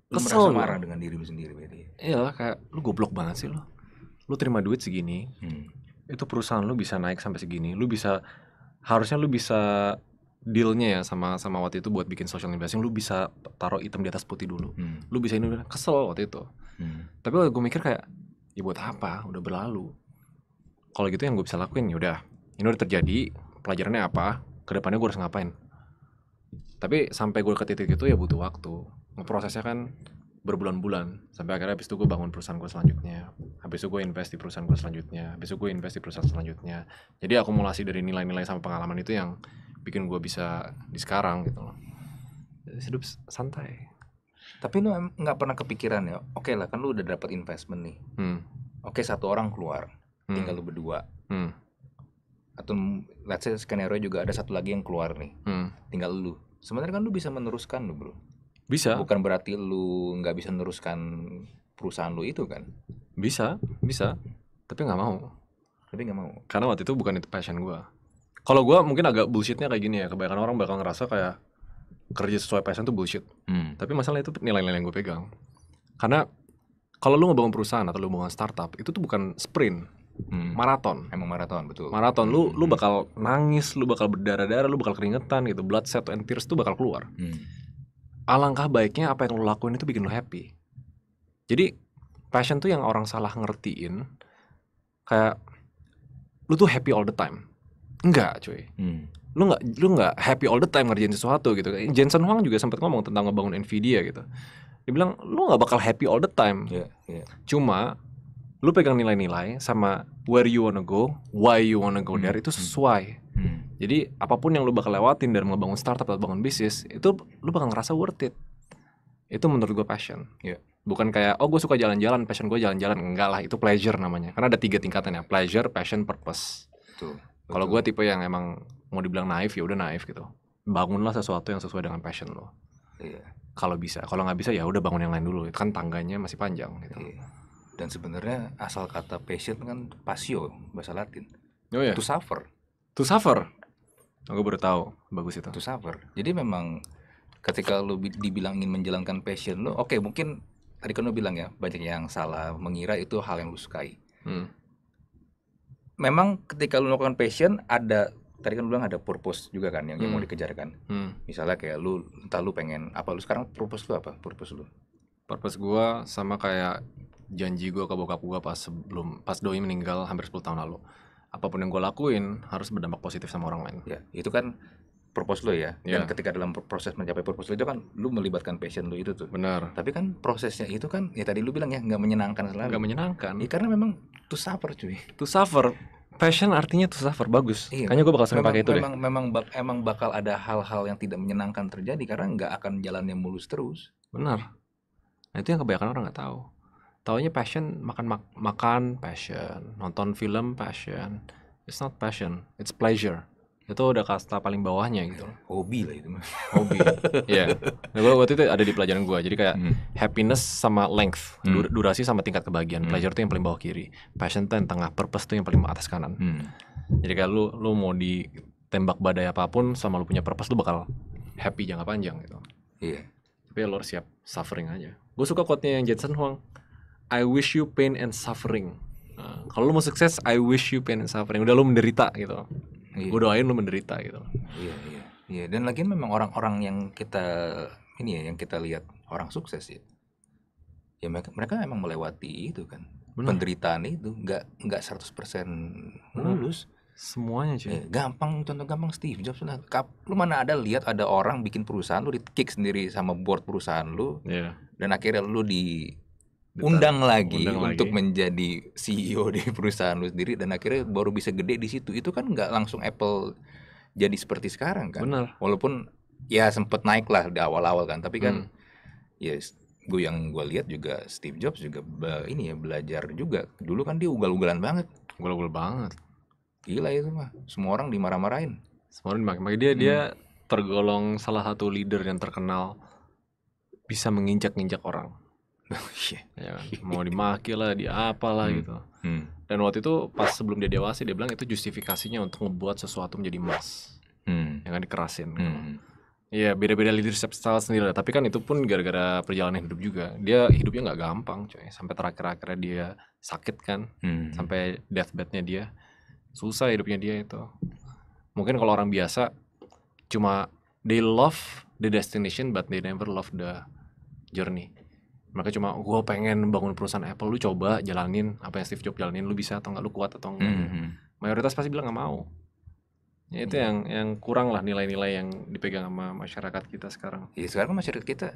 Kesel lu merasa marah dengan diri lu sendiri berarti. Ya? Iya, kayak lu goblok banget sih lu lu terima duit segini hmm. itu perusahaan lu bisa naik sampai segini lu bisa harusnya lu bisa dealnya ya sama sama waktu itu buat bikin social investing lu bisa taruh item di atas putih dulu hmm. lu bisa ini kesel waktu itu hmm. tapi gue mikir kayak ya buat apa udah berlalu kalau gitu yang gue bisa lakuin ya udah ini udah terjadi pelajarannya apa kedepannya gue harus ngapain tapi sampai gue ke titik itu ya butuh waktu ngeprosesnya kan berbulan-bulan sampai akhirnya habis itu gue bangun perusahaan gue selanjutnya habis itu gue invest di perusahaan gue selanjutnya habis itu gue invest di perusahaan selanjutnya jadi akumulasi dari nilai-nilai sama pengalaman itu yang bikin gue bisa di sekarang gitu loh hidup santai tapi lu nggak pernah kepikiran ya oke okay lah kan lu udah dapat investment nih hmm. oke okay, satu orang keluar hmm. tinggal lu berdua hmm. atau let's say skenario juga ada satu lagi yang keluar nih hmm. tinggal lu sebenarnya kan lu bisa meneruskan lu bro bisa. Bukan berarti lu nggak bisa meneruskan perusahaan lu itu kan? Bisa, bisa. Tapi nggak mau. Tapi nggak mau. Karena waktu itu bukan itu passion gue. Kalau gue mungkin agak bullshitnya kayak gini ya. Kebanyakan orang bakal ngerasa kayak kerja sesuai passion tuh bullshit. Hmm. Tapi masalah itu nilai-nilai yang gue pegang. Karena kalau lu ngebangun perusahaan atau lu bangun startup itu tuh bukan sprint, hmm. maraton. Emang maraton betul. Maraton lu hmm. lu bakal nangis, lu bakal berdarah-darah, lu bakal keringetan gitu. Blood, sweat and tears tuh bakal keluar. Hmm alangkah baiknya apa yang lo lakuin itu bikin lo happy jadi passion tuh yang orang salah ngertiin kayak lo tuh happy all the time enggak cuy hmm. lu nggak lu nggak happy all the time ngerjain sesuatu gitu eh, Jensen Huang juga sempat ngomong tentang ngebangun Nvidia gitu dia bilang lu nggak bakal happy all the time yeah, yeah. cuma lu pegang nilai-nilai sama where you wanna go why you wanna go hmm. there itu hmm. sesuai hmm Hmm. Jadi apapun yang lu bakal lewatin dari ngebangun startup atau bangun bisnis itu lu bakal ngerasa worth it. Itu menurut gue passion. Yeah. Bukan kayak oh gue suka jalan-jalan, passion gue jalan-jalan enggak lah itu pleasure namanya. Karena ada tiga tingkatan ya pleasure, passion, purpose. Kalau gue tipe yang emang mau dibilang naif ya udah naif gitu. Bangunlah sesuatu yang sesuai dengan passion lo. Yeah. Kalau bisa, kalau nggak bisa ya udah bangun yang lain dulu. Itu kan tangganya masih panjang gitu. Yeah. Dan sebenarnya asal kata passion kan pasio bahasa Latin. Oh, yeah. To suffer To suffer. Aku baru tahu. Bagus itu. To suffer. Jadi memang ketika lu dibilang ingin menjalankan passion lu, oke okay, mungkin tadi kan lu bilang ya, banyak yang salah mengira itu hal yang lu sukai. Hmm. Memang ketika lu melakukan passion ada tadi kan lu bilang ada purpose juga kan yang, hmm. yang mau hmm. kan. Hmm. Misalnya kayak lu entah lu pengen apa lu sekarang purpose lu apa? Purpose lu. Purpose gua sama kayak janji gua ke bokap gua pas sebelum pas doi meninggal hampir 10 tahun lalu apapun yang gue lakuin harus berdampak positif sama orang lain. Ya, itu kan purpose lo ya. Yeah. Dan ya. ketika dalam proses mencapai purpose lo itu kan lu melibatkan passion lo itu tuh. Benar. Tapi kan prosesnya itu kan ya tadi lu bilang ya nggak menyenangkan selalu. Nggak menyenangkan. Iya. karena memang to suffer cuy. To suffer. Passion artinya to suffer bagus. Iya. Kayaknya gue bakal sering pakai itu memang, deh. Memang bak emang bakal ada hal-hal yang tidak menyenangkan terjadi karena nggak akan jalannya mulus terus. Benar. Nah itu yang kebanyakan orang nggak tahu taunya passion makan mak makan passion nonton film passion it's not passion it's pleasure itu udah kasta paling bawahnya gitu hobi lah itu mah hobi ya yeah. nah, waktu itu ada di pelajaran gue jadi kayak hmm. happiness sama length hmm. Dur durasi sama tingkat kebahagiaan hmm. pleasure itu yang paling bawah kiri passion tuh yang tengah purpose itu yang paling atas kanan hmm. jadi kayak lu lu mau ditembak badai apapun sama lu punya purpose lu bakal happy jangka panjang gitu iya yeah. tapi ya, lu harus siap suffering aja gue suka quote-nya yang Jason Huang I wish you pain and suffering. Nah, kalau lu mau sukses, I wish you pain and suffering. Udah lu menderita gitu. Iya. Gue doain lu menderita gitu. Iya, iya. Iya, dan lagi memang orang-orang yang kita ini ya yang kita lihat orang sukses ya. Ya mereka, mereka emang melewati itu kan. Bener. Penderitaan itu nggak nggak 100% lulus Hmm semuanya cuy iya, gampang contoh gampang Steve Jobs lah lu mana ada lihat ada orang bikin perusahaan lu di kick sendiri sama board perusahaan lu yeah. dan akhirnya lu di undang lagi undang untuk lagi. menjadi CEO di perusahaan lu sendiri dan akhirnya baru bisa gede di situ itu kan nggak langsung Apple jadi seperti sekarang kan Bener. walaupun ya sempet naik lah di awal-awal kan tapi kan hmm. ya yes, gue yang gue lihat juga Steve Jobs juga ini ya belajar juga dulu kan dia ugal-ugalan banget ugal-ugal banget gila itu mah semua orang dimarah-marahin semua orang dimarah dia hmm. dia tergolong salah satu leader yang terkenal bisa menginjak-injak orang Oh, iya. ya, kan? mau dimaki lah, di apalah hmm. gitu. Hmm. Dan waktu itu pas sebelum dia dewasa dia bilang itu justifikasinya untuk membuat sesuatu menjadi emas. Hmm. Yang kan dikerasin. Gitu. Hmm. Iya, beda-beda leadership style sendiri lah. Tapi kan itu pun gara-gara perjalanan hidup juga. Dia hidupnya nggak gampang, coy. Sampai terakhir-akhirnya dia sakit kan. Hmm. Sampai deathbednya dia. Susah hidupnya dia itu. Mungkin kalau orang biasa cuma they love the destination but they never love the journey mereka cuma gue pengen bangun perusahaan Apple lu coba jalanin apa yang Steve Jobs jalanin lu bisa atau enggak lu kuat atau enggak gitu. mm -hmm. mayoritas pasti bilang nggak mau ya itu mm -hmm. yang yang kurang lah nilai-nilai yang dipegang sama masyarakat kita sekarang ya sekarang kan masyarakat kita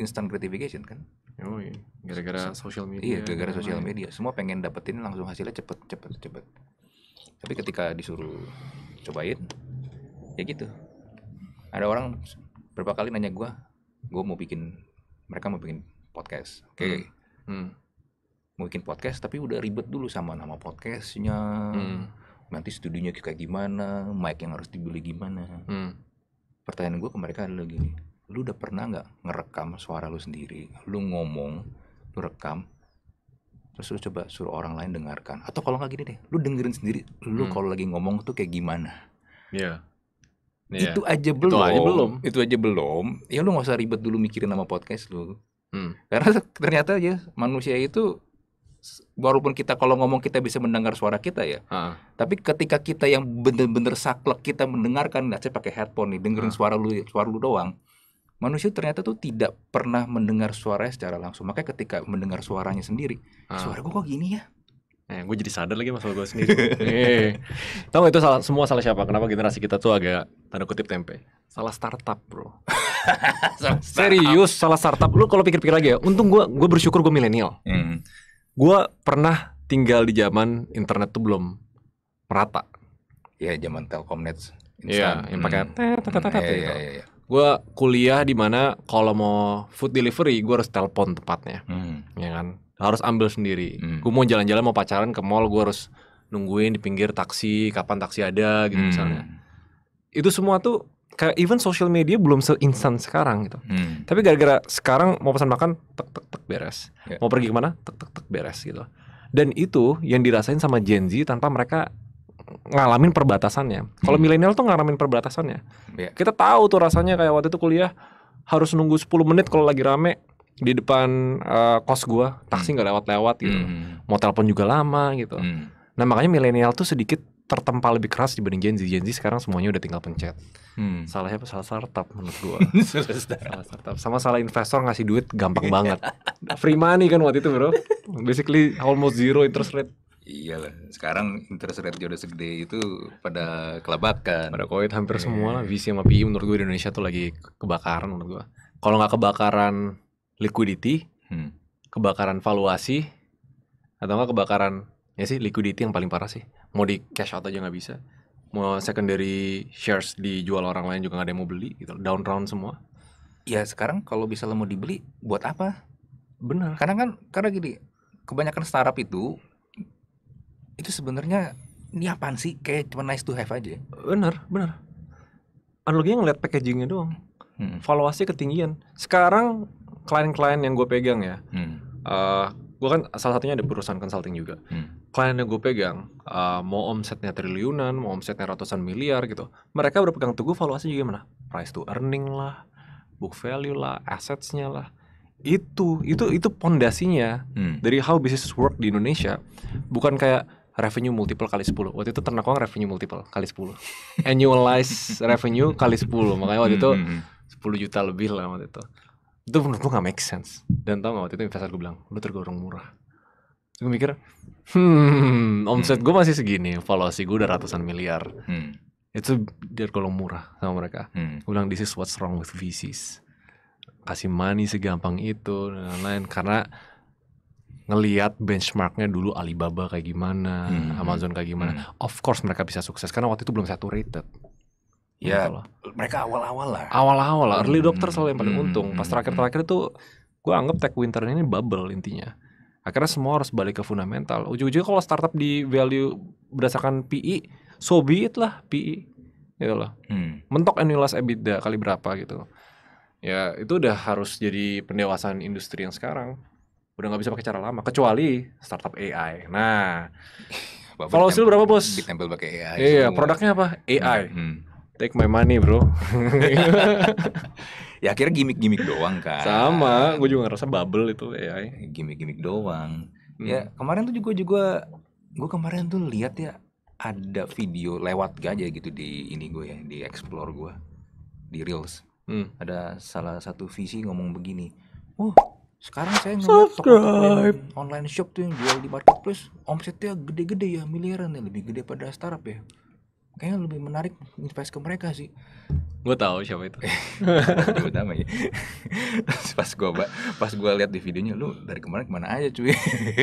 instant gratification kan oh iya gara-gara social media iya gara-gara social media semua pengen dapetin langsung hasilnya cepet cepet cepet tapi ketika disuruh cobain ya gitu ada orang berapa kali nanya gue gue mau bikin mereka mau bikin podcast. Oke. Okay. Hmm. Mau hmm. bikin podcast tapi udah ribet dulu sama nama podcastnya. Hmm. Nanti studionya kayak gimana, mic yang harus dibeli gimana. Hmm. Pertanyaan gue ke mereka adalah gini, lu udah pernah nggak ngerekam suara lu sendiri? Lu ngomong, lu rekam, terus lu coba suruh orang lain dengarkan. Atau kalau nggak gini deh, lu dengerin sendiri, lu hmm. kalau lagi ngomong tuh kayak gimana? Iya. Yeah. Yeah. Itu aja belum. Itu aja belum. Itu aja belum. Ya lu nggak usah ribet dulu mikirin nama podcast lu. Hmm. Karena ternyata ya manusia itu walaupun kita kalau ngomong kita bisa mendengar suara kita ya. Ha. Tapi ketika kita yang bener-bener saklek kita mendengarkan, nggak saya pakai headphone nih dengerin ha. suara lu suara lu doang. Manusia ternyata tuh tidak pernah mendengar suara secara langsung. Makanya ketika mendengar suaranya sendiri, ha. suara gua kok gini ya? Eh, gue jadi sadar lagi masalah gue sendiri. Iya. Tahu itu salah semua salah siapa? Kenapa generasi kita tuh agak tanda kutip tempe? Salah startup, bro. salah startup. Serius, salah startup. Lu kalau pikir-pikir lagi ya, untung gue gue bersyukur gue milenial. Hmm. Gue pernah tinggal di zaman internet tuh belum merata. Iya, zaman Telkomnet. Iya, yang pakai hmm. iya, gitu. iya iya iya. Gue kuliah di mana kalau mau food delivery gue harus telepon tempatnya, Hmm. Ya kan? harus ambil sendiri. Hmm. Gue mau jalan-jalan mau pacaran ke mall, gue harus nungguin di pinggir taksi, kapan taksi ada gitu hmm. misalnya. Itu semua tuh kayak even social media belum seinstan sekarang gitu. Hmm. Tapi gara-gara sekarang mau pesan makan tek tek tek beres. Yeah. Mau pergi kemana tek tek tek beres gitu. Dan itu yang dirasain sama Gen Z tanpa mereka ngalamin perbatasannya. Kalau hmm. milenial tuh ngalamin perbatasannya. Yeah. Kita tahu tuh rasanya kayak waktu itu kuliah harus nunggu 10 menit kalau lagi rame di depan uh, kos gua taksi hmm. nggak lewat-lewat gitu hmm. mau telepon juga lama gitu hmm. nah makanya milenial tuh sedikit tertempa lebih keras dibanding Gen Z. Gen Z sekarang semuanya udah tinggal pencet. Hmm. Salahnya apa? Salah startup menurut gua. salah startup. Sama salah investor ngasih duit gampang banget. Free money kan waktu itu, Bro. Basically almost zero interest rate. Iyalah, sekarang interest rate udah segede itu pada kelabakan. Pada koin hampir yeah. semua lah, VC sama PI menurut gue di Indonesia tuh lagi kebakaran menurut gue. Kalau nggak kebakaran liquidity, hmm. kebakaran valuasi, atau enggak kebakaran ya sih liquidity yang paling parah sih. Mau di cash out aja nggak bisa, mau secondary shares dijual orang lain juga nggak ada yang mau beli gitu, down round semua. Ya sekarang kalau bisa lo mau dibeli, buat apa? Benar. Karena kan karena gini, kebanyakan startup itu itu sebenarnya ini apaan sih? Kayak cuma nice to have aja. Bener, bener. Analoginya ngeliat packagingnya doang. Hmm. Valuasi ketinggian. Sekarang klien-klien yang gue pegang ya, hmm. uh, eh, gue kan salah satunya ada perusahaan consulting juga. Hmm. Klien yang gue pegang, uh, mau omsetnya triliunan, mau omsetnya ratusan miliar gitu, mereka berpegang teguh valuasi juga gimana? Price to earning lah, book value lah, assetsnya lah itu itu itu pondasinya hmm. dari how business work di Indonesia bukan kayak revenue multiple kali 10 waktu itu ternak revenue multiple kali 10 annualized revenue kali 10 makanya waktu hmm, itu 10 hmm, hmm, juta lebih lah waktu itu itu menurut gue gak make sense dan tau gak waktu itu investor gue bilang lu tergolong murah Terus gue mikir hmm, hmm. omset gue masih segini valuasi gue udah ratusan miliar hmm. itu dia tergolong murah sama mereka hmm. gue bilang this is what's wrong with VCs kasih money segampang itu dan lain-lain karena ngeliat benchmarknya dulu Alibaba kayak gimana, hmm. Amazon kayak gimana. Hmm. Of course mereka bisa sukses karena waktu itu belum saturated. Ya, gitu mereka awal-awal lah. Awal-awal hmm. lah, early adopter selalu yang paling hmm. untung. Pas terakhir-terakhir itu gue anggap tech winter ini bubble intinya. Akhirnya semua harus balik ke fundamental. Ujung-ujungnya kalau startup di value berdasarkan PI, e, so be it lah PI. E. Gitu loh. Hmm. Mentok annualized EBITDA kali berapa gitu. Ya, itu udah harus jadi pendewasaan industri yang sekarang. Udah nggak bisa pakai cara lama kecuali startup AI. Nah, Follow hasil berapa bos? Ditempel pakai AI. Iya, iya, semua. produknya apa? AI. Hmm. hmm take my money bro ya akhirnya gimmick-gimmick doang kan sama gue juga ngerasa bubble itu ya gimmick-gimmick doang hmm. ya kemarin tuh juga juga gue kemarin tuh lihat ya ada video lewat gajah gitu di ini gue ya di explore gue di reels hmm. ada salah satu visi ngomong begini oh sekarang saya ngeliat toko online, online shop tuh yang jual di marketplace omsetnya gede-gede ya miliaran ya lebih gede pada startup ya kayaknya lebih menarik invest ke mereka sih gue tahu siapa itu sebut nama ya pas gue pas gue lihat di videonya lu dari kemarin kemana aja cuy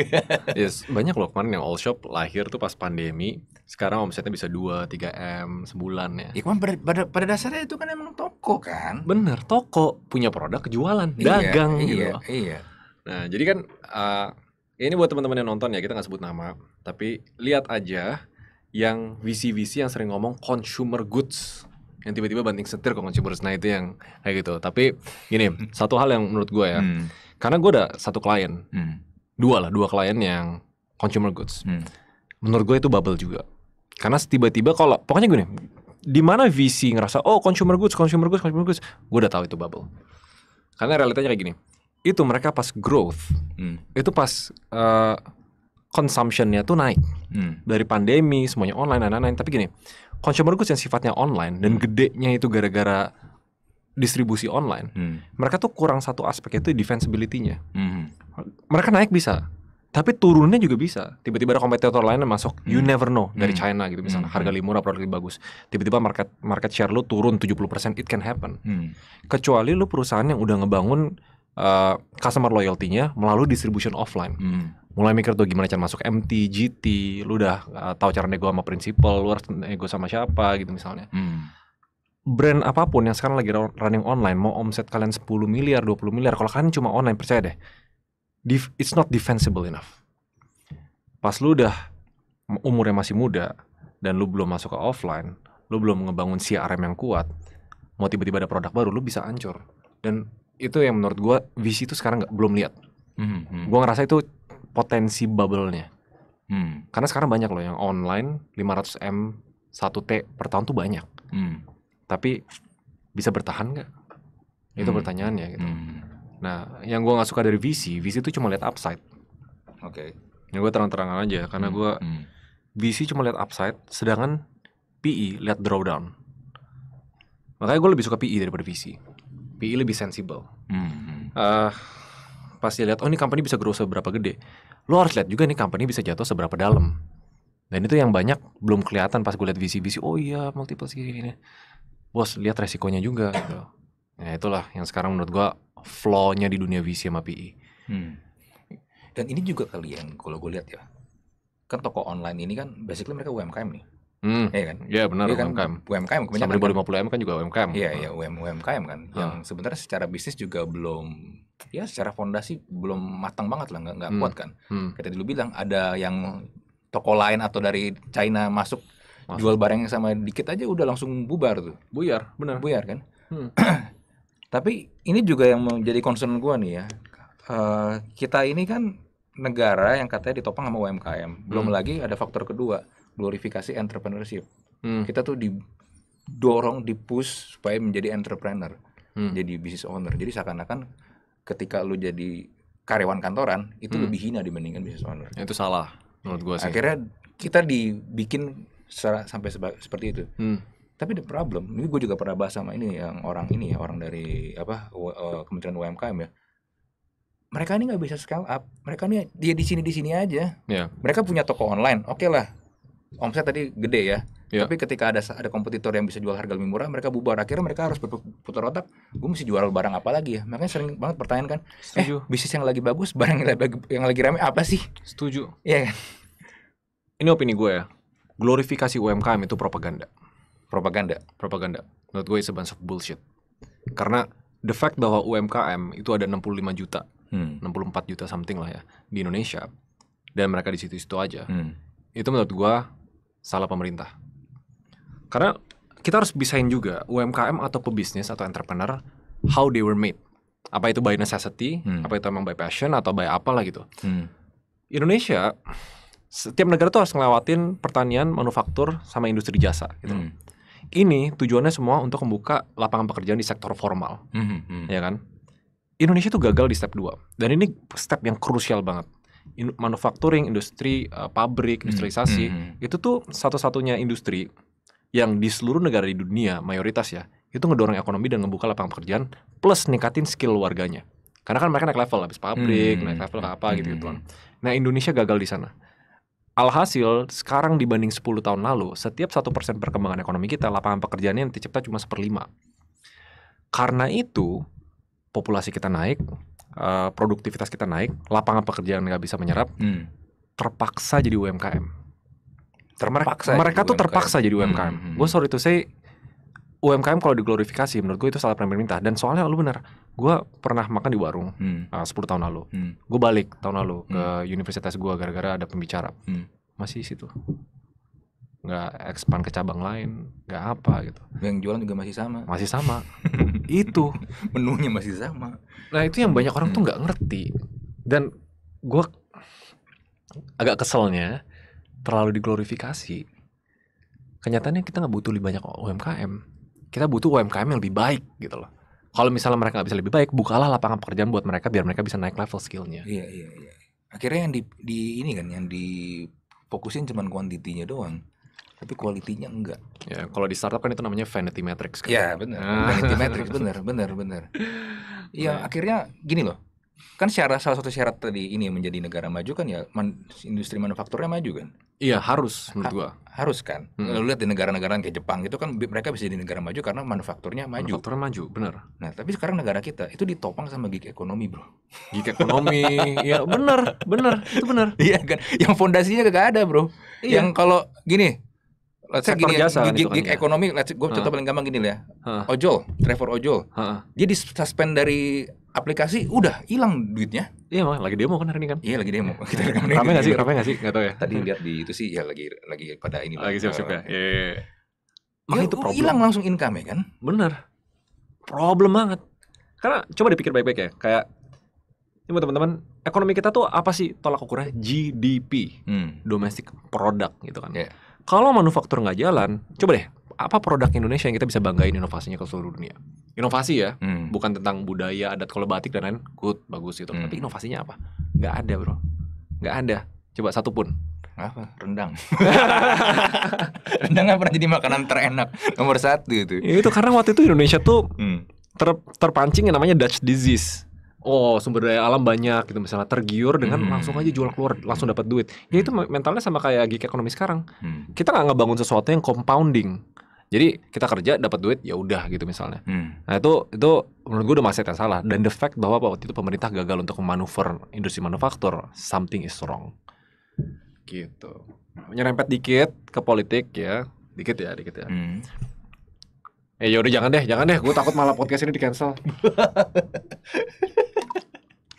yes, banyak loh kemarin yang all shop lahir tuh pas pandemi sekarang omsetnya bisa 2 3 m sebulan ya, ya pada, pada pada dasarnya itu kan emang toko kan bener toko punya produk kejualan iya, dagang iya, gitu loh. iya nah jadi kan uh, ini buat teman-teman yang nonton ya kita nggak sebut nama tapi lihat aja yang visi-visi yang sering ngomong consumer goods yang tiba-tiba banting setir kok consumer goods nah itu yang kayak gitu tapi gini hmm. satu hal yang menurut gue ya hmm. karena gue ada satu klien hmm. dua lah dua klien yang consumer goods hmm. menurut gue itu bubble juga karena tiba-tiba kalau pokoknya gini, di mana VC ngerasa oh consumer goods consumer goods consumer goods gue udah tahu itu bubble karena realitanya kayak gini itu mereka pas growth hmm. itu pas uh, consumptionnya tuh naik hmm. dari pandemi semuanya online dan lain-lain tapi gini consumer goods yang sifatnya online dan hmm. gedenya itu gara-gara distribusi online hmm. mereka tuh kurang satu aspek itu defensibility-nya hmm. mereka naik bisa tapi turunnya juga bisa tiba-tiba ada kompetitor lain yang masuk hmm. you never know dari hmm. China gitu misalnya hmm. harga lebih murah produk lebih bagus tiba-tiba market market share lu turun 70% it can happen hmm. kecuali lu perusahaan yang udah ngebangun uh, customer loyalty-nya melalui distribution offline. Hmm mulai mikir tuh gimana cara masuk MT, GT, lu udah eh, tahu cara nego sama prinsipal, lu harus nego sama siapa gitu misalnya. Hmm. Brand apapun yang sekarang lagi running online, mau omset kalian 10 miliar, 20 miliar, kalau kalian cuma online percaya deh, it's not defensible enough. Pas lu udah umurnya masih muda dan lu belum masuk ke offline, lu belum ngebangun CRM yang kuat, mau tiba-tiba ada produk baru, lu bisa hancur. Dan itu yang menurut gue visi itu sekarang nggak belum lihat. Mm -hmm. Gua ngerasa itu potensi bubble-nya. Hmm. Karena sekarang banyak loh yang online 500M 1T per tahun tuh banyak. Hmm. Tapi bisa bertahan nggak? Itu hmm. pertanyaannya gitu. Hmm. Nah, yang gue nggak suka dari VC, VC itu cuma lihat upside. Oke. Okay. Yang gue terang-terangan aja karena hmm. gue hmm. VC cuma lihat upside, sedangkan PE lihat drawdown. Makanya gue lebih suka PE daripada VC. PE lebih sensible. Hmm. Uh, pasti lihat oh ini company bisa grow seberapa gede lo harus lihat juga nih company bisa jatuh seberapa dalam dan itu yang banyak belum kelihatan pas gue lihat visi-visi oh iya multiple segini ini bos lihat resikonya juga gitu nah itulah yang sekarang menurut gue flownya di dunia visi sama PI e. hmm. dan ini juga kali yang kalau gue lihat ya kan toko online ini kan basically mereka UMKM nih Hmm. Iya kan? Iya benar iya kan UMKM. UMKM kebanyakan. Sampai kan? 50 M kan juga UMKM. Iya nah. iya UM, UMKM kan. Hmm. Yang sebenarnya secara bisnis juga belum ya secara fondasi belum matang banget lah nggak hmm. kuat kan. Hmm. Kita dulu bilang ada yang toko lain atau dari China masuk, masuk. jual barang yang sama dikit aja udah langsung bubar tuh. Buyar, benar. Buyar kan. Hmm. Tapi ini juga yang menjadi concern gua nih ya. Uh, kita ini kan negara yang katanya ditopang sama UMKM. Belum hmm. lagi ada faktor kedua glorifikasi entrepreneurship. Hmm. Kita tuh didorong, dipush supaya menjadi entrepreneur, hmm. jadi business owner. Jadi seakan-akan ketika lu jadi karyawan kantoran itu hmm. lebih hina dibandingkan business owner. Itu salah menurut gua sih. Akhirnya kita dibikin secara, sampai seperti itu. Hmm. Tapi the problem, ini gue juga pernah bahas sama ini yang orang ini ya, orang dari apa uh, Kementerian UMKM ya mereka ini nggak bisa scale up mereka ini dia di sini di sini aja yeah. mereka punya toko online oke okay lah omset tadi gede ya. Yeah. Tapi ketika ada ada kompetitor yang bisa jual harga lebih murah, mereka bubar. Akhirnya mereka harus berputar otak, gue mesti jual barang apa lagi ya? Makanya sering banget pertanyaan kan, eh, Setuju. eh bisnis yang lagi bagus, barang yang lagi, yang lagi rame apa sih? Setuju. Iya kan? Ini opini gue ya. Glorifikasi UMKM itu propaganda. Propaganda. Propaganda. Menurut gue it's bunch of bullshit. Karena the fact bahwa UMKM itu ada 65 juta, hmm. 64 juta something lah ya di Indonesia dan mereka di situ-situ aja. Hmm. Itu menurut gue salah pemerintah. Karena kita harus bisain juga UMKM atau pebisnis atau entrepreneur how they were made. Apa itu by necessity, hmm. apa itu emang by passion atau by apalah gitu. Hmm. Indonesia setiap negara tuh harus ngelewatin pertanian, manufaktur sama industri jasa gitu. Hmm. Ini tujuannya semua untuk membuka lapangan pekerjaan di sektor formal. Hmm, hmm. hmm. Ya kan? Indonesia tuh gagal di step 2 dan ini step yang krusial banget in, manufacturing, industri uh, pabrik, hmm, industrialisasi mm -hmm. itu tuh satu-satunya industri yang di seluruh negara di dunia mayoritas ya itu ngedorong ekonomi dan ngebuka lapangan pekerjaan plus ningkatin skill warganya karena kan mereka naik level habis pabrik hmm. naik level ke hmm, apa hmm. gitu gituan hmm. nah Indonesia gagal di sana alhasil sekarang dibanding 10 tahun lalu setiap satu persen perkembangan ekonomi kita lapangan pekerjaannya yang tercipta cuma seperlima karena itu populasi kita naik Eh, produktivitas kita naik, lapangan pekerjaan nggak bisa menyerap, hmm. terpaksa jadi UMKM. Terpaksa. Mereka, mereka tuh terpaksa jadi UMKM. Hmm. hmm, hmm. Gue sorry to say, UMKM kalau diglorifikasi menurut gue itu salah pemerintah dan soalnya lu benar gue pernah makan di warung hmm. Eh, uh, 10 tahun lalu hmm. gue balik tahun lalu hmm. ke universitas gue gara-gara ada pembicara hmm. masih situ nggak expand ke cabang lain nggak apa gitu yang jualan juga masih sama masih sama itu menunya masih sama nah itu yang banyak orang tuh nggak ngerti dan gue agak keselnya terlalu diglorifikasi kenyataannya kita nggak butuh lebih banyak UMKM kita butuh UMKM yang lebih baik gitu loh kalau misalnya mereka nggak bisa lebih baik bukalah lapangan pekerjaan buat mereka biar mereka bisa naik level skillnya iya iya iya akhirnya yang di, di ini kan yang di fokusin cuman kuantitinya doang tapi kualitinya enggak. Ya, kalau di startup kan itu namanya vanity metrics kan. Iya, benar. Ah. Vanity metrics, benar, benar, benar. ya nah. akhirnya gini loh. Kan syarat salah satu syarat tadi ini menjadi negara maju kan ya man, industri manufakturnya maju kan? Iya, harus menurut gua. Ha, harus kan. Hmm. Lalu lihat di negara-negara kayak Jepang itu kan mereka bisa jadi negara maju karena manufakturnya maju. Manufakturnya maju, benar. Nah, tapi sekarang negara kita itu ditopang sama gig ekonomi, Bro. Gig ekonomi. ya, benar, benar, itu benar. Iya kan. Yang fondasinya gak ada, Bro. Iya. Yang kalau gini, let's say gini, ya, jasa gig, gitu gig kan gig ya. ekonomi let's gue contoh paling gampang gini lah ya ha. ojol Trevor ojol ha. dia di suspend dari aplikasi udah hilang duitnya iya mah lagi demo kan hari ini kan iya lagi demo kita rekam rame nggak sih rame nggak sih nggak tahu ya tadi lihat di itu sih ya lagi lagi pada ini lagi siap siap ya iya makanya iya. itu problem hilang langsung income ya kan bener problem banget karena coba dipikir baik-baik ya kayak ini teman-teman ekonomi kita tuh apa sih tolak ukurnya GDP hmm. domestic product gitu kan yeah kalau manufaktur nggak jalan, coba deh apa produk Indonesia yang kita bisa banggain inovasinya ke seluruh dunia? Inovasi ya, hmm. bukan tentang budaya, adat kalau batik dan lain, good, bagus gitu. Hmm. Tapi inovasinya apa? Nggak ada bro, nggak ada. Coba satu pun. Apa? Rendang. Rendang kan pernah jadi makanan terenak nomor satu itu. Ya, itu karena waktu itu Indonesia tuh hmm. ter terpancing yang namanya Dutch disease oh sumber daya alam banyak gitu misalnya tergiur dengan hmm. langsung aja jual keluar langsung dapat duit ya itu mentalnya sama kayak gig ekonomi sekarang hmm. kita nggak ngebangun sesuatu yang compounding jadi kita kerja dapat duit ya udah gitu misalnya hmm. nah itu itu menurut gue udah masih yang salah dan the fact bahwa waktu itu pemerintah gagal untuk memanuver industri manufaktur something is wrong gitu nyerempet dikit ke politik ya dikit ya dikit ya hmm. Eh ya udah jangan deh, jangan deh. Gue takut malah podcast ini di cancel.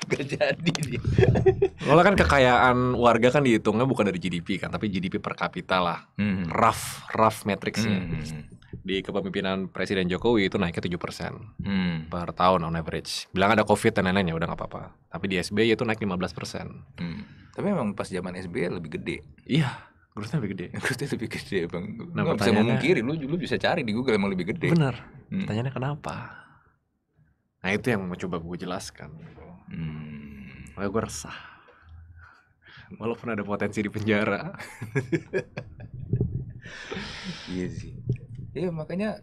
gak jadi dia. Kalau kan kekayaan warga kan dihitungnya bukan dari GDP kan, tapi GDP per kapita lah. Hmm. Rough, rough matrixnya Hmm. Di kepemimpinan Presiden Jokowi itu naiknya 7 persen hmm. per tahun on average. Bilang ada COVID dan lain-lain ya, udah gak apa-apa. Tapi di SBY itu naik 15 persen. Hmm. Tapi memang pas zaman SBY lebih gede. Iya. Growthnya lebih gede. Growthnya lebih gede bang. Nah, lu bisa memungkiri, lu, lu bisa cari di Google emang lebih gede. Bener. Hmm. Pertanyaannya kenapa? Nah itu yang mau coba gue jelaskan hmm, gue resah walaupun ada potensi di penjara iya sih iya makanya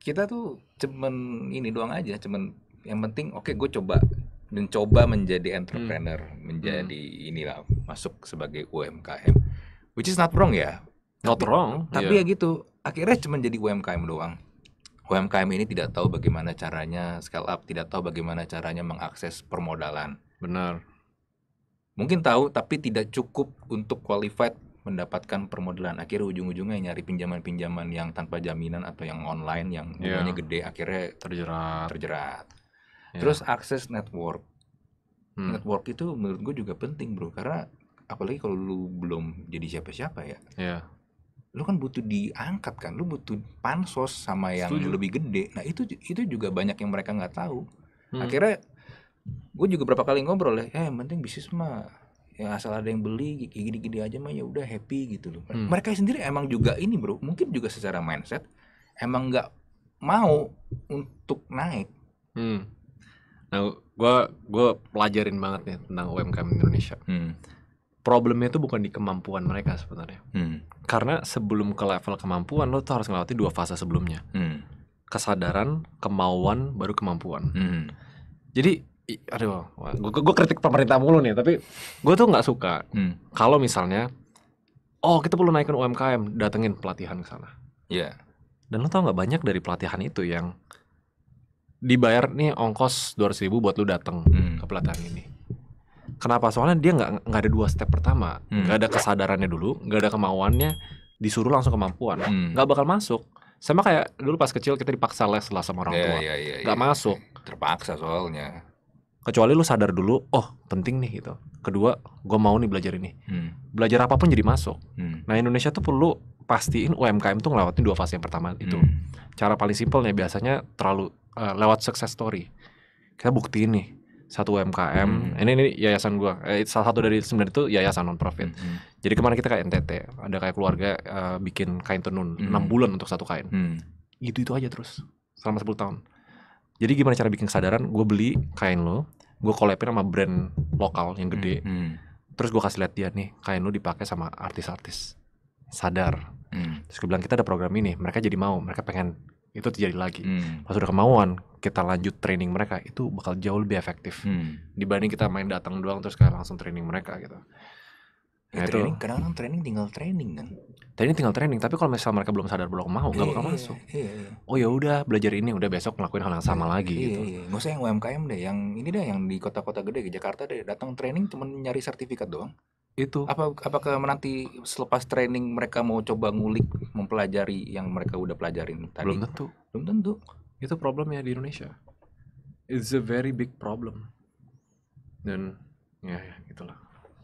kita tuh cuman ini doang aja cuman yang penting oke okay, gue coba dan coba menjadi entrepreneur hmm. menjadi hmm. inilah masuk sebagai UMKM which is not wrong ya not wrong tapi yeah. ya gitu akhirnya cuma jadi UMKM doang UMKM ini tidak tahu bagaimana caranya scale up, tidak tahu bagaimana caranya mengakses permodalan. Benar. Mungkin tahu tapi tidak cukup untuk qualified mendapatkan permodalan. Akhirnya ujung-ujungnya nyari pinjaman-pinjaman yang tanpa jaminan atau yang online yang bunganya iya. yeah. gede akhirnya terjerat. Terjerat. Yeah. Terus akses network. Hmm. Network itu menurut gue juga penting, Bro, karena apalagi kalau lu belum jadi siapa-siapa ya. Yeah lu kan butuh diangkat kan lu butuh pansos sama yang Setuju. lebih gede nah itu itu juga banyak yang mereka nggak tahu hmm. akhirnya gue juga berapa kali ngobrol ya eh penting bisnis mah ya asal ada yang beli gini-gini aja mah ya udah happy gitu loh hmm. mereka sendiri emang juga ini bro mungkin juga secara mindset emang nggak mau untuk naik hmm. nah gue gue pelajarin banget nih tentang UMKM Indonesia hmm problemnya itu bukan di kemampuan mereka sebenarnya. Hmm. Karena sebelum ke level kemampuan lo tuh harus melewati dua fase sebelumnya. Hmm. Kesadaran, kemauan, baru kemampuan. Hmm. Jadi aduh, gue kritik pemerintah mulu nih, tapi gue tuh nggak suka hmm. kalau misalnya oh kita perlu naikin UMKM, datengin pelatihan ke sana. Iya. Yeah. Dan lo tau nggak banyak dari pelatihan itu yang dibayar nih ongkos ratus ribu buat lo datang hmm. ke pelatihan ini. Kenapa? Soalnya dia nggak nggak ada dua step pertama, hmm. nggak hmm. Gak ada kesadarannya dulu, nggak ada kemauannya, disuruh langsung kemampuan, hmm. nggak hmm. bakal masuk. Sama kayak dulu pas kecil kita dipaksa les lah sama orang yeah, tua, iya, iya, nggak yeah, nggak yeah, yeah. masuk. Terpaksa soalnya. Kecuali lu sadar dulu, oh penting nih gitu. Kedua, gue mau nih belajar ini. Hmm. Belajar apapun jadi masuk. Hmm. Nah Indonesia tuh perlu pastiin UMKM tuh ngelewatin dua fase yang pertama hmm. itu. Cara paling simpelnya biasanya terlalu uh, lewat success story. Kita buktiin nih satu UMKM. Hmm. Ini ini yayasan gua. Eh, salah satu dari sebenarnya itu yayasan non profit. Hmm, hmm. Jadi kemarin kita kayak NTT, ada kayak keluarga uh, bikin kain tenun hmm. 6 bulan untuk satu kain. Hmm. Itu itu aja terus selama 10 tahun. Jadi gimana cara bikin kesadaran? Gue beli kain lo, gue collabin sama brand lokal yang gede. Hmm. hmm. Terus gue kasih lihat dia nih, kain lo dipakai sama artis-artis sadar. Hmm. Terus gue bilang kita ada program ini, mereka jadi mau, mereka pengen itu terjadi lagi. Hmm. Pas udah kemauan, kita lanjut training mereka itu bakal jauh lebih efektif hmm. dibanding kita main datang doang terus kayak langsung training mereka gitu. Ya, nah, training, itu, kadang-kadang training tinggal training kan. Training tinggal training, tapi kalau misalnya mereka belum sadar belum mau, nggak bakal iya, masuk. Iya, iya, iya. Oh ya udah belajar ini, udah besok ngelakuin hal yang sama iya, lagi gitu. iya, gitu. Iya, nggak usah yang UMKM deh, yang ini deh yang di kota-kota gede di Jakarta deh datang training cuma nyari sertifikat doang itu apa apakah nanti selepas training mereka mau coba ngulik mempelajari yang mereka udah pelajarin tadi belum tentu belum tentu itu problem ya di Indonesia it's a very big problem dan ya, ya gitulah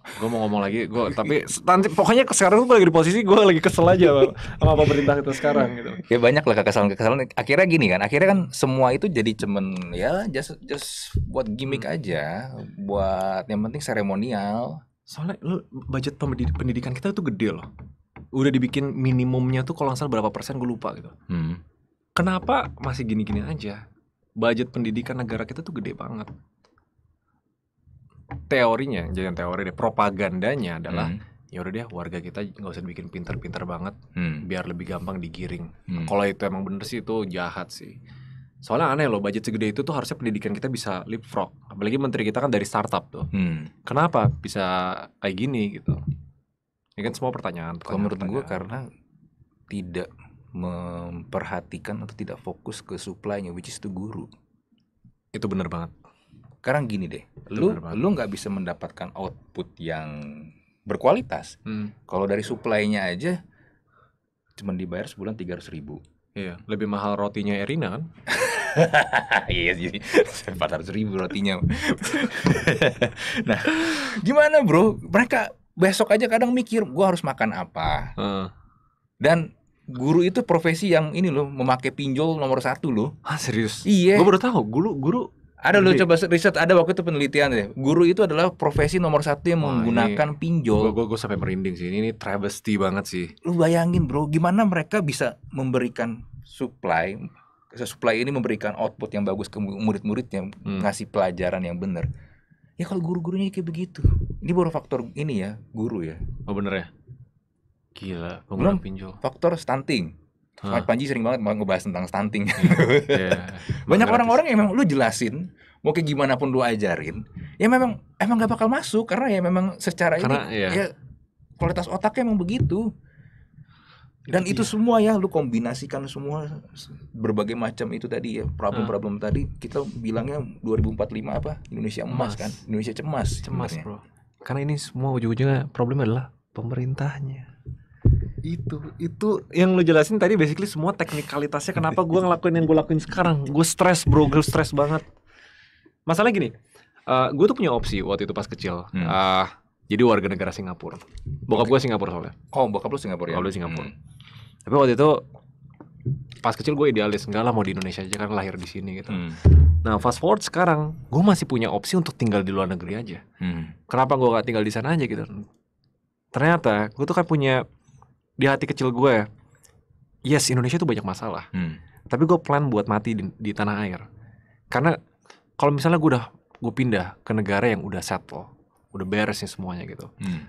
gue mau ngomong lagi gue tapi nanti pokoknya sekarang gue lagi di posisi gue lagi kesel aja sama, pemerintah kita sekarang gitu ya banyak lah kesalahan-kesalahan akhirnya gini kan akhirnya kan semua itu jadi cemen ya just just buat gimmick hmm. aja buat yang penting seremonial soalnya lo budget pendidikan kita tuh gede loh udah dibikin minimumnya tuh kalau nggak salah berapa persen gue lupa gitu hmm. kenapa masih gini-gini aja budget pendidikan negara kita tuh gede banget teorinya jangan teori deh propagandanya adalah hmm. ya udah deh warga kita nggak usah bikin pinter-pinter banget hmm. biar lebih gampang digiring hmm. kalau itu emang bener sih itu jahat sih Soalnya aneh loh, budget segede itu tuh harusnya pendidikan kita bisa leapfrog. Apalagi menteri kita kan dari startup tuh. Hmm. Kenapa bisa kayak gini gitu? Ini ya kan semua pertanyaan. Kalau menurut gue karena tidak memperhatikan atau tidak fokus ke supply-nya, which is the guru. Itu bener banget. Sekarang gini deh, itu lu lu nggak bisa mendapatkan output yang berkualitas. Hmm. Kalau dari supply-nya aja, cuma dibayar sebulan tiga ratus ribu Iya, lebih mahal rotinya Erina kan? iya jadi empat ratus ribu rotinya. nah, gimana bro? Mereka besok aja kadang mikir, gue harus makan apa. Uh. Dan guru itu profesi yang ini loh, memakai pinjol nomor satu loh. Ah serius? Iya. Gue baru tahu, guru guru ada lo coba riset, ada waktu itu penelitian deh. Guru itu adalah profesi nomor satu yang Wah, menggunakan ini, pinjol. Gue gue sampai merinding sih. Ini, ini travesti banget sih. Lu bayangin bro, gimana mereka bisa memberikan supply, supply ini memberikan output yang bagus ke murid-muridnya, hmm. ngasih pelajaran yang benar. Ya kalau guru-gurunya kayak begitu, ini baru faktor ini ya, guru ya. Oh bener ya. Gila, pengguna Belum, pinjol. Faktor stunting. Huh. Panji sering banget mau ngebahas tentang stunting. Yeah. Iya. Banyak orang-orang yang memang lu jelasin, mau kayak gimana pun lu ajarin, ya memang emang gak bakal masuk karena ya memang secara karena, ini iya. yeah. ya kualitas otaknya emang begitu. Dan itu, iya. itu semua ya lu kombinasikan semua berbagai macam itu tadi ya problem-problem huh. tadi kita bilangnya 2045 apa Indonesia emas, emas. kan Indonesia cemas cemas sebenarnya. bro karena ini semua ujung-ujungnya problem adalah pemerintahnya itu itu yang lu jelasin tadi basically semua teknikalitasnya kenapa gua ngelakuin yang gua lakuin sekarang gue stres bro gue stres banget masalah gini uh, eh, gue tuh punya opsi waktu itu pas kecil hmm. uh, jadi warga negara Singapura bokap gue Singapura soalnya oh bokap lu Singapura ya bokap lu Singapura hmm. tapi waktu itu pas kecil gue idealis enggak lah mau di Indonesia aja kan lahir di sini gitu hmm. nah fast forward sekarang gue masih punya opsi untuk tinggal di luar negeri aja hmm. kenapa gue gak tinggal di sana aja gitu ternyata gue tuh kan punya di hati kecil gue yes Indonesia tuh banyak masalah hmm. tapi gue plan buat mati di, di tanah air karena kalau misalnya gue udah gue pindah ke negara yang udah settle udah beres nih semuanya gitu hmm.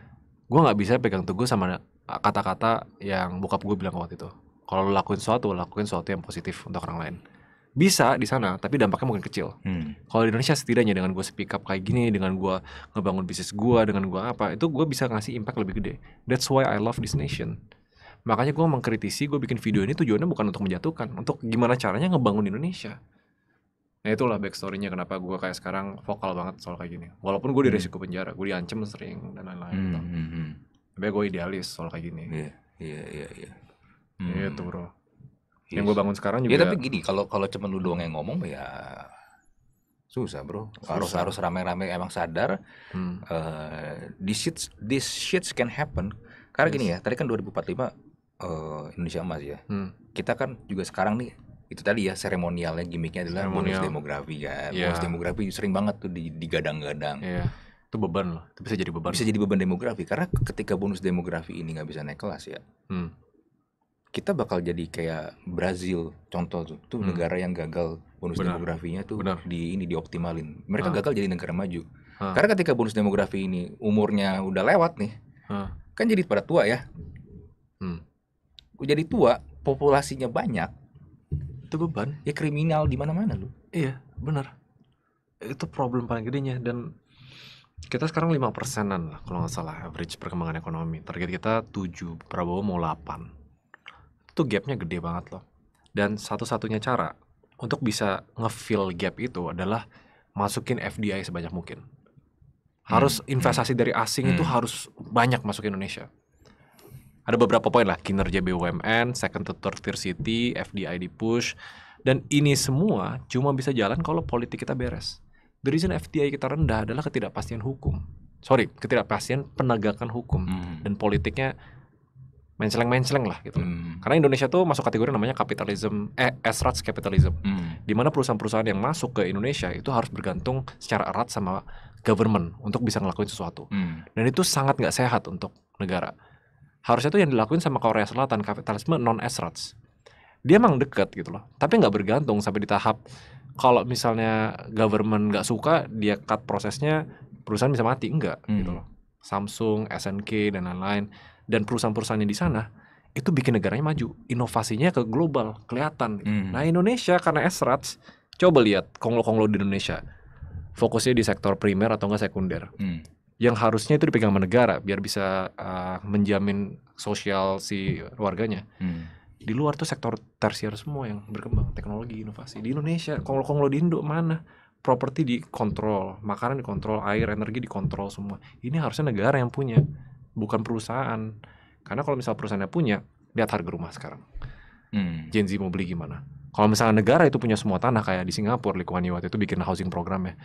gue nggak bisa pegang teguh sama kata-kata yang bokap gue bilang waktu itu kalau lo lakuin sesuatu lakuin sesuatu yang positif untuk orang lain bisa di sana tapi dampaknya mungkin kecil hmm. kalau di Indonesia setidaknya dengan gue speak up kayak gini dengan gue ngebangun bisnis gue dengan gue apa itu gue bisa ngasih impact lebih gede that's why I love this nation makanya gue mengkritisi gue bikin video ini tujuannya bukan untuk menjatuhkan untuk gimana caranya ngebangun Indonesia Nah itulah backstorynya kenapa gue kayak sekarang vokal banget soal kayak gini. Walaupun gue di hmm. resiko penjara, gue diancam sering dan lain-lain. Hmm, gitu. hmm, hmm. Tapi gue idealis soal kayak gini. Iya, iya, iya. Iya, gitu, hmm. bro. Yes. Yang gue bangun sekarang ya, juga. Ya tapi gini, kalau kalau cuman lu doang yang ngomong ya susah bro. Susah. Harus harus rame-rame emang sadar. Hmm. Uh, this shit this shit can happen. Karena yes. gini ya, tadi kan 2045 uh, eh, Indonesia Emas ya. Hmm. Kita kan juga sekarang nih itu tadi ya seremonialnya gimmicknya adalah Ceremonial. bonus demografi kan. ya. Yeah. Bonus demografi sering banget tuh digadang-gadang. Yeah. Itu beban loh. bisa jadi beban. Bisa jadi beban demografi karena ketika bonus demografi ini nggak bisa naik kelas ya. Hmm kita bakal jadi kayak Brazil contoh tuh, tuh hmm. negara yang gagal bonus Benar. demografinya tuh Benar. di ini dioptimalin. Mereka ha. gagal jadi negara maju. Ha. Karena ketika bonus demografi ini umurnya udah lewat nih, ha. kan jadi pada tua ya. Hmm. Jadi tua, populasinya banyak. Itu beban. Ya kriminal di mana-mana lu. Iya, benar. Itu problem paling gedenya dan kita sekarang lima persenan lah kalau nggak salah average perkembangan ekonomi. Target kita 7, Prabowo mau delapan itu gapnya gede banget loh. Dan satu-satunya cara untuk bisa ngefill gap itu adalah masukin FDI sebanyak mungkin. Harus hmm. hmm. investasi hmm. dari asing hmm. itu harus banyak masuk ke Indonesia. Ada beberapa poin lah, kinerja BUMN, second to third tier city, FDI di push, dan ini semua cuma bisa jalan kalau politik kita beres. The reason FDI kita rendah adalah ketidakpastian hukum. Sorry, ketidakpastian penegakan hukum hmm. dan politiknya menceleng-menceleng lah gitu. Hmm. Karena Indonesia tuh masuk kategori namanya kapitalism eh esrats capitalism. Hmm. Di mana perusahaan-perusahaan yang masuk ke Indonesia itu harus bergantung secara erat sama government untuk bisa ngelakuin sesuatu. Hmm. Dan itu sangat nggak sehat untuk negara. Harusnya tuh yang dilakuin sama Korea Selatan kapitalisme non esrats. Dia emang deket gitu loh, tapi nggak bergantung sampai di tahap kalau misalnya government nggak suka dia cut prosesnya perusahaan bisa mati enggak gitu hmm. gitu loh. Samsung, SNK dan lain-lain dan perusahaan-perusahaannya di sana itu bikin negaranya maju inovasinya ke global kelihatan hmm. nah Indonesia karena esrats coba lihat konglo-konglo di Indonesia fokusnya di sektor primer atau enggak sekunder hmm. yang harusnya itu dipegang sama negara biar bisa uh, menjamin sosial si warganya hmm di luar tuh sektor tersier semua yang berkembang teknologi inovasi di Indonesia konglo-konglo di Indo mana properti dikontrol makanan dikontrol air energi dikontrol semua ini harusnya negara yang punya bukan perusahaan. Karena kalau misal perusahaannya punya, lihat harga rumah sekarang. Hmm. Gen Z mau beli gimana? Kalau misalnya negara itu punya semua tanah kayak di Singapura, Lee Kuan Yew waktu itu bikin housing program ya,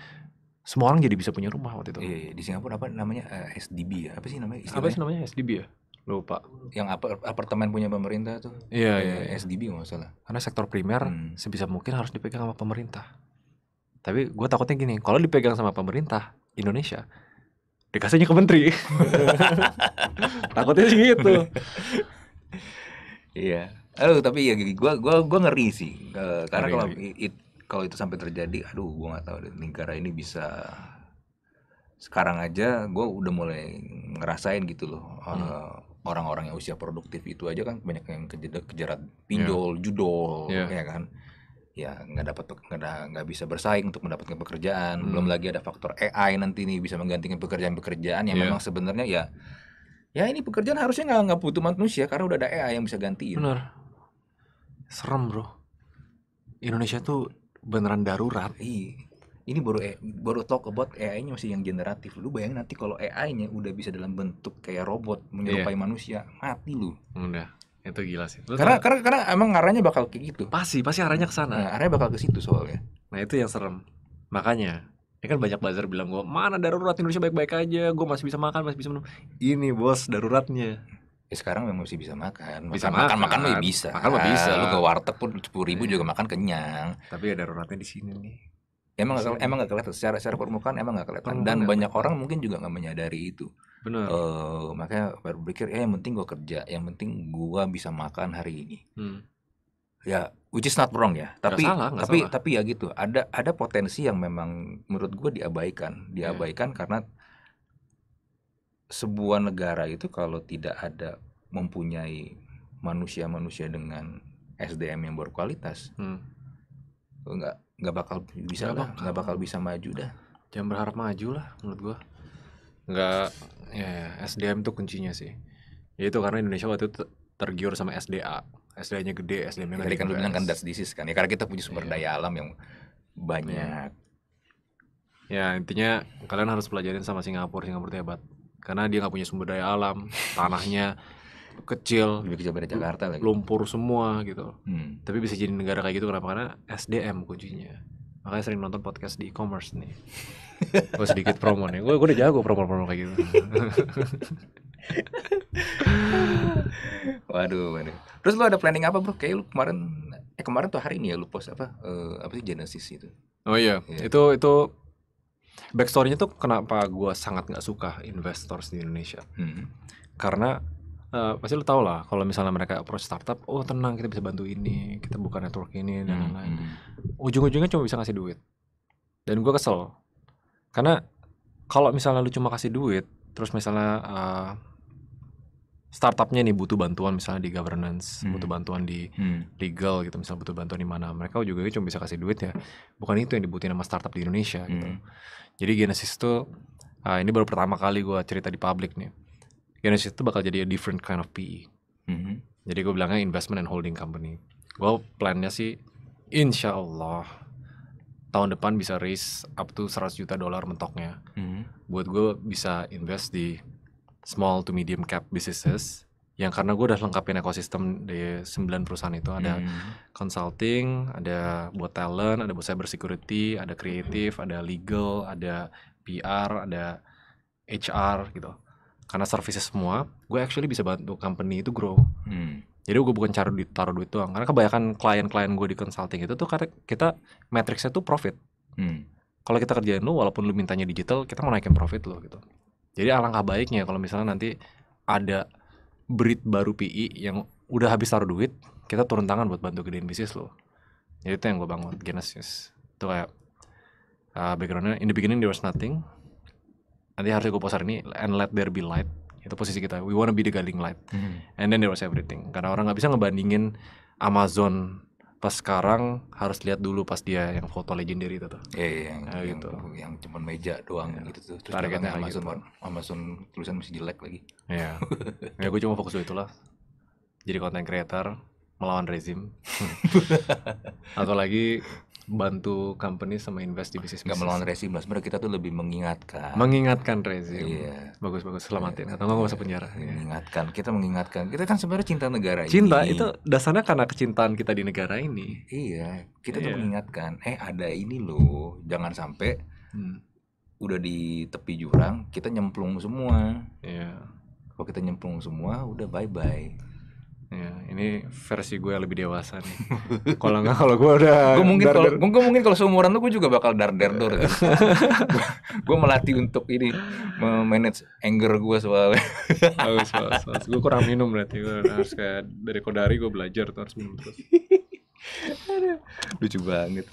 Semua orang jadi bisa punya rumah waktu itu. Iya, iya. di Singapura apa namanya uh, eh, SDB ya? Apa sih namanya? Istilahnya? Apa sih namanya SDB ya? Lupa. Yang apa apartemen punya pemerintah tuh? Iya, iya, eh, iya. SDB nggak salah. Karena sektor primer hmm. sebisa mungkin harus dipegang sama pemerintah. Tapi gue takutnya gini, kalau dipegang sama pemerintah Indonesia, dikasihnya ke menteri takutnya sih gitu iya aduh tapi ya gua gua gua ngeri sih karena kalau it, kalau itu sampai terjadi aduh gue nggak tahu negara ini bisa sekarang aja gue udah mulai ngerasain gitu loh eh, hmm. orang-orang yang usia produktif itu aja kan banyak yang kejerat, kejerat pinjol, yeah. judol, yeah. ya kan ya nggak dapat nggak bisa bersaing untuk mendapatkan pekerjaan hmm. belum lagi ada faktor AI nanti nih bisa menggantikan pekerjaan-pekerjaan yang yeah. memang sebenarnya ya ya ini pekerjaan harusnya nggak nggak butuh manusia karena udah ada AI yang bisa ganti bener serem bro Indonesia tuh beneran darurat Iyi. ini baru baru talk about AI-nya masih yang generatif. Lu bayangin nanti kalau AI-nya udah bisa dalam bentuk kayak robot menyerupai yeah. manusia, mati lu. Udah itu gila sih Lu karena tahu? karena karena emang arahnya bakal kayak gitu pasti pasti arahnya ke sana nah, arahnya bakal ke situ soalnya nah itu yang serem makanya ini ya kan banyak buzzer bilang gue mana darurat Indonesia baik-baik aja gue masih bisa makan masih bisa minum ini bos daruratnya ya sekarang memang masih bisa makan, bisa makan makan, makan, ya makan bisa makan mah bisa lu ke warteg pun sepuluh ribu ya. juga makan kenyang tapi ya daruratnya di sini nih emang gak, emang gak kelihatan secara secara permukaan emang gak kelihatan dan banyak orang mungkin juga nggak menyadari itu Benar. Uh, eh, makanya baru berpikir ya eh, yang penting gue kerja, yang penting gue bisa makan hari ini. Hmm. Ya, which is not wrong ya. Tapi gak salah, gak tapi salah. tapi ya gitu. Ada ada potensi yang memang menurut gue diabaikan, iya. diabaikan yeah. karena sebuah negara itu kalau tidak ada mempunyai manusia-manusia dengan SDM yang berkualitas, hmm. nggak bakal bisa nggak bakal, nggak bakal bisa maju dah. Jangan berharap maju lah menurut gue nggak ya SDM tuh kuncinya sih ya itu karena Indonesia waktu itu tergiur sama SDA SDA-nya gede SDM-nya kan lu bilang kan that's disease kan ya karena kita punya sumber iya. daya alam yang banyak iya. ya intinya kalian harus pelajarin sama Singapura Singapura hebat karena dia nggak punya sumber daya alam tanahnya kecil lebih kecil dari Jakarta lagi lumpur semua gitu hmm. tapi bisa jadi negara kayak gitu kenapa karena SDM kuncinya makanya sering nonton podcast di e-commerce nih Gue oh, sedikit promo nih. Gue udah jago promo-promo kayak gitu. waduh, waduh. Terus lu ada planning apa, Bro? Kayak lu kemarin eh kemarin tuh hari ini ya lu post apa? Uh, apa sih Genesis itu? Oh iya, yeah. itu itu backstorynya tuh kenapa gue sangat nggak suka investors di Indonesia. Hmm. Karena uh, pasti lo tau lah kalau misalnya mereka approach startup oh tenang kita bisa bantu ini kita buka network ini dan hmm, lain-lain hmm. ujung-ujungnya cuma bisa ngasih duit dan gue kesel karena kalau misalnya lu cuma kasih duit, terus misalnya uh, startupnya nih butuh bantuan misalnya di governance, hmm. butuh bantuan di hmm. legal gitu, misalnya butuh bantuan di mana, mereka juga cuma bisa kasih duit ya. Bukan itu yang dibutuhin sama startup di Indonesia gitu. hmm. gitu. Jadi Genesis itu uh, ah, ini baru pertama kali gue cerita di publik nih. Genesis itu bakal jadi a different kind of PE. Hmm. Jadi gue bilangnya investment and holding company. Gue plannya sih, insya Allah tahun depan bisa raise up to 100 juta dolar mentoknya. Mm. Buat gue bisa invest di small to medium cap businesses yang karena gue udah lengkapin ekosistem di 9 perusahaan itu ada hmm. consulting, ada buat talent, ada buat cyber security, ada kreatif, ada legal, ada PR, ada HR gitu. Karena services semua, gue actually bisa bantu company itu grow. Hmm jadi gue bukan cari ditaruh taruh duit doang karena kebanyakan klien-klien gue di consulting itu tuh karena kita matriksnya tuh profit hmm. kalau kita kerjain lu walaupun lu mintanya digital kita mau naikin profit lu gitu jadi alangkah baiknya kalau misalnya nanti ada breed baru PI yang udah habis taruh duit kita turun tangan buat bantu gedein bisnis lo jadi itu yang gue bangun Genesis itu kayak uh, backgroundnya in the beginning there was nothing nanti harus gue posar ini and let there be light itu posisi kita we wanna be the guiding light hmm. and then there was everything karena orang nggak bisa ngebandingin Amazon pas sekarang harus lihat dulu pas dia yang foto legendary itu tuh. Iya, yeah, yeah, yang, nah, gitu. yang cuma meja doang yeah. gitu tuh. Terus Targetnya Amazon, gitu. Amazon tulisan masih jelek lagi. Iya. Yeah. ya gue cuma fokus itu lah. Jadi konten creator melawan rezim. Atau lagi bantu company sama invest di bisnis. Gak melawan rezim lah. Sebenarnya kita tuh lebih mengingatkan. Mengingatkan rezim. Iya. Bagus bagus selamatin. Iya. Atau nggak usah penjara. Iya. Iya. Mengingatkan. Kita mengingatkan. Kita kan sebenarnya cinta negara cinta, ini. Cinta itu dasarnya karena kecintaan kita di negara ini. Iya. Kita iya. tuh mengingatkan. Eh ada ini loh. Jangan sampai hmm. udah di tepi jurang kita nyemplung semua. Iya. Kalau kita nyemplung semua udah bye bye Ya, ini versi gue lebih dewasa nih. kalau nggak kalau gue udah gue mungkin kalau gue mungkin kalau seumuran tuh gue juga bakal dar dar dor. gue melatih untuk ini memanage anger gue soalnya. bagus, bagus, bagus. Gue kurang minum berarti gue harus kayak dari kodari gue belajar tuh harus minum terus. Lucu banget.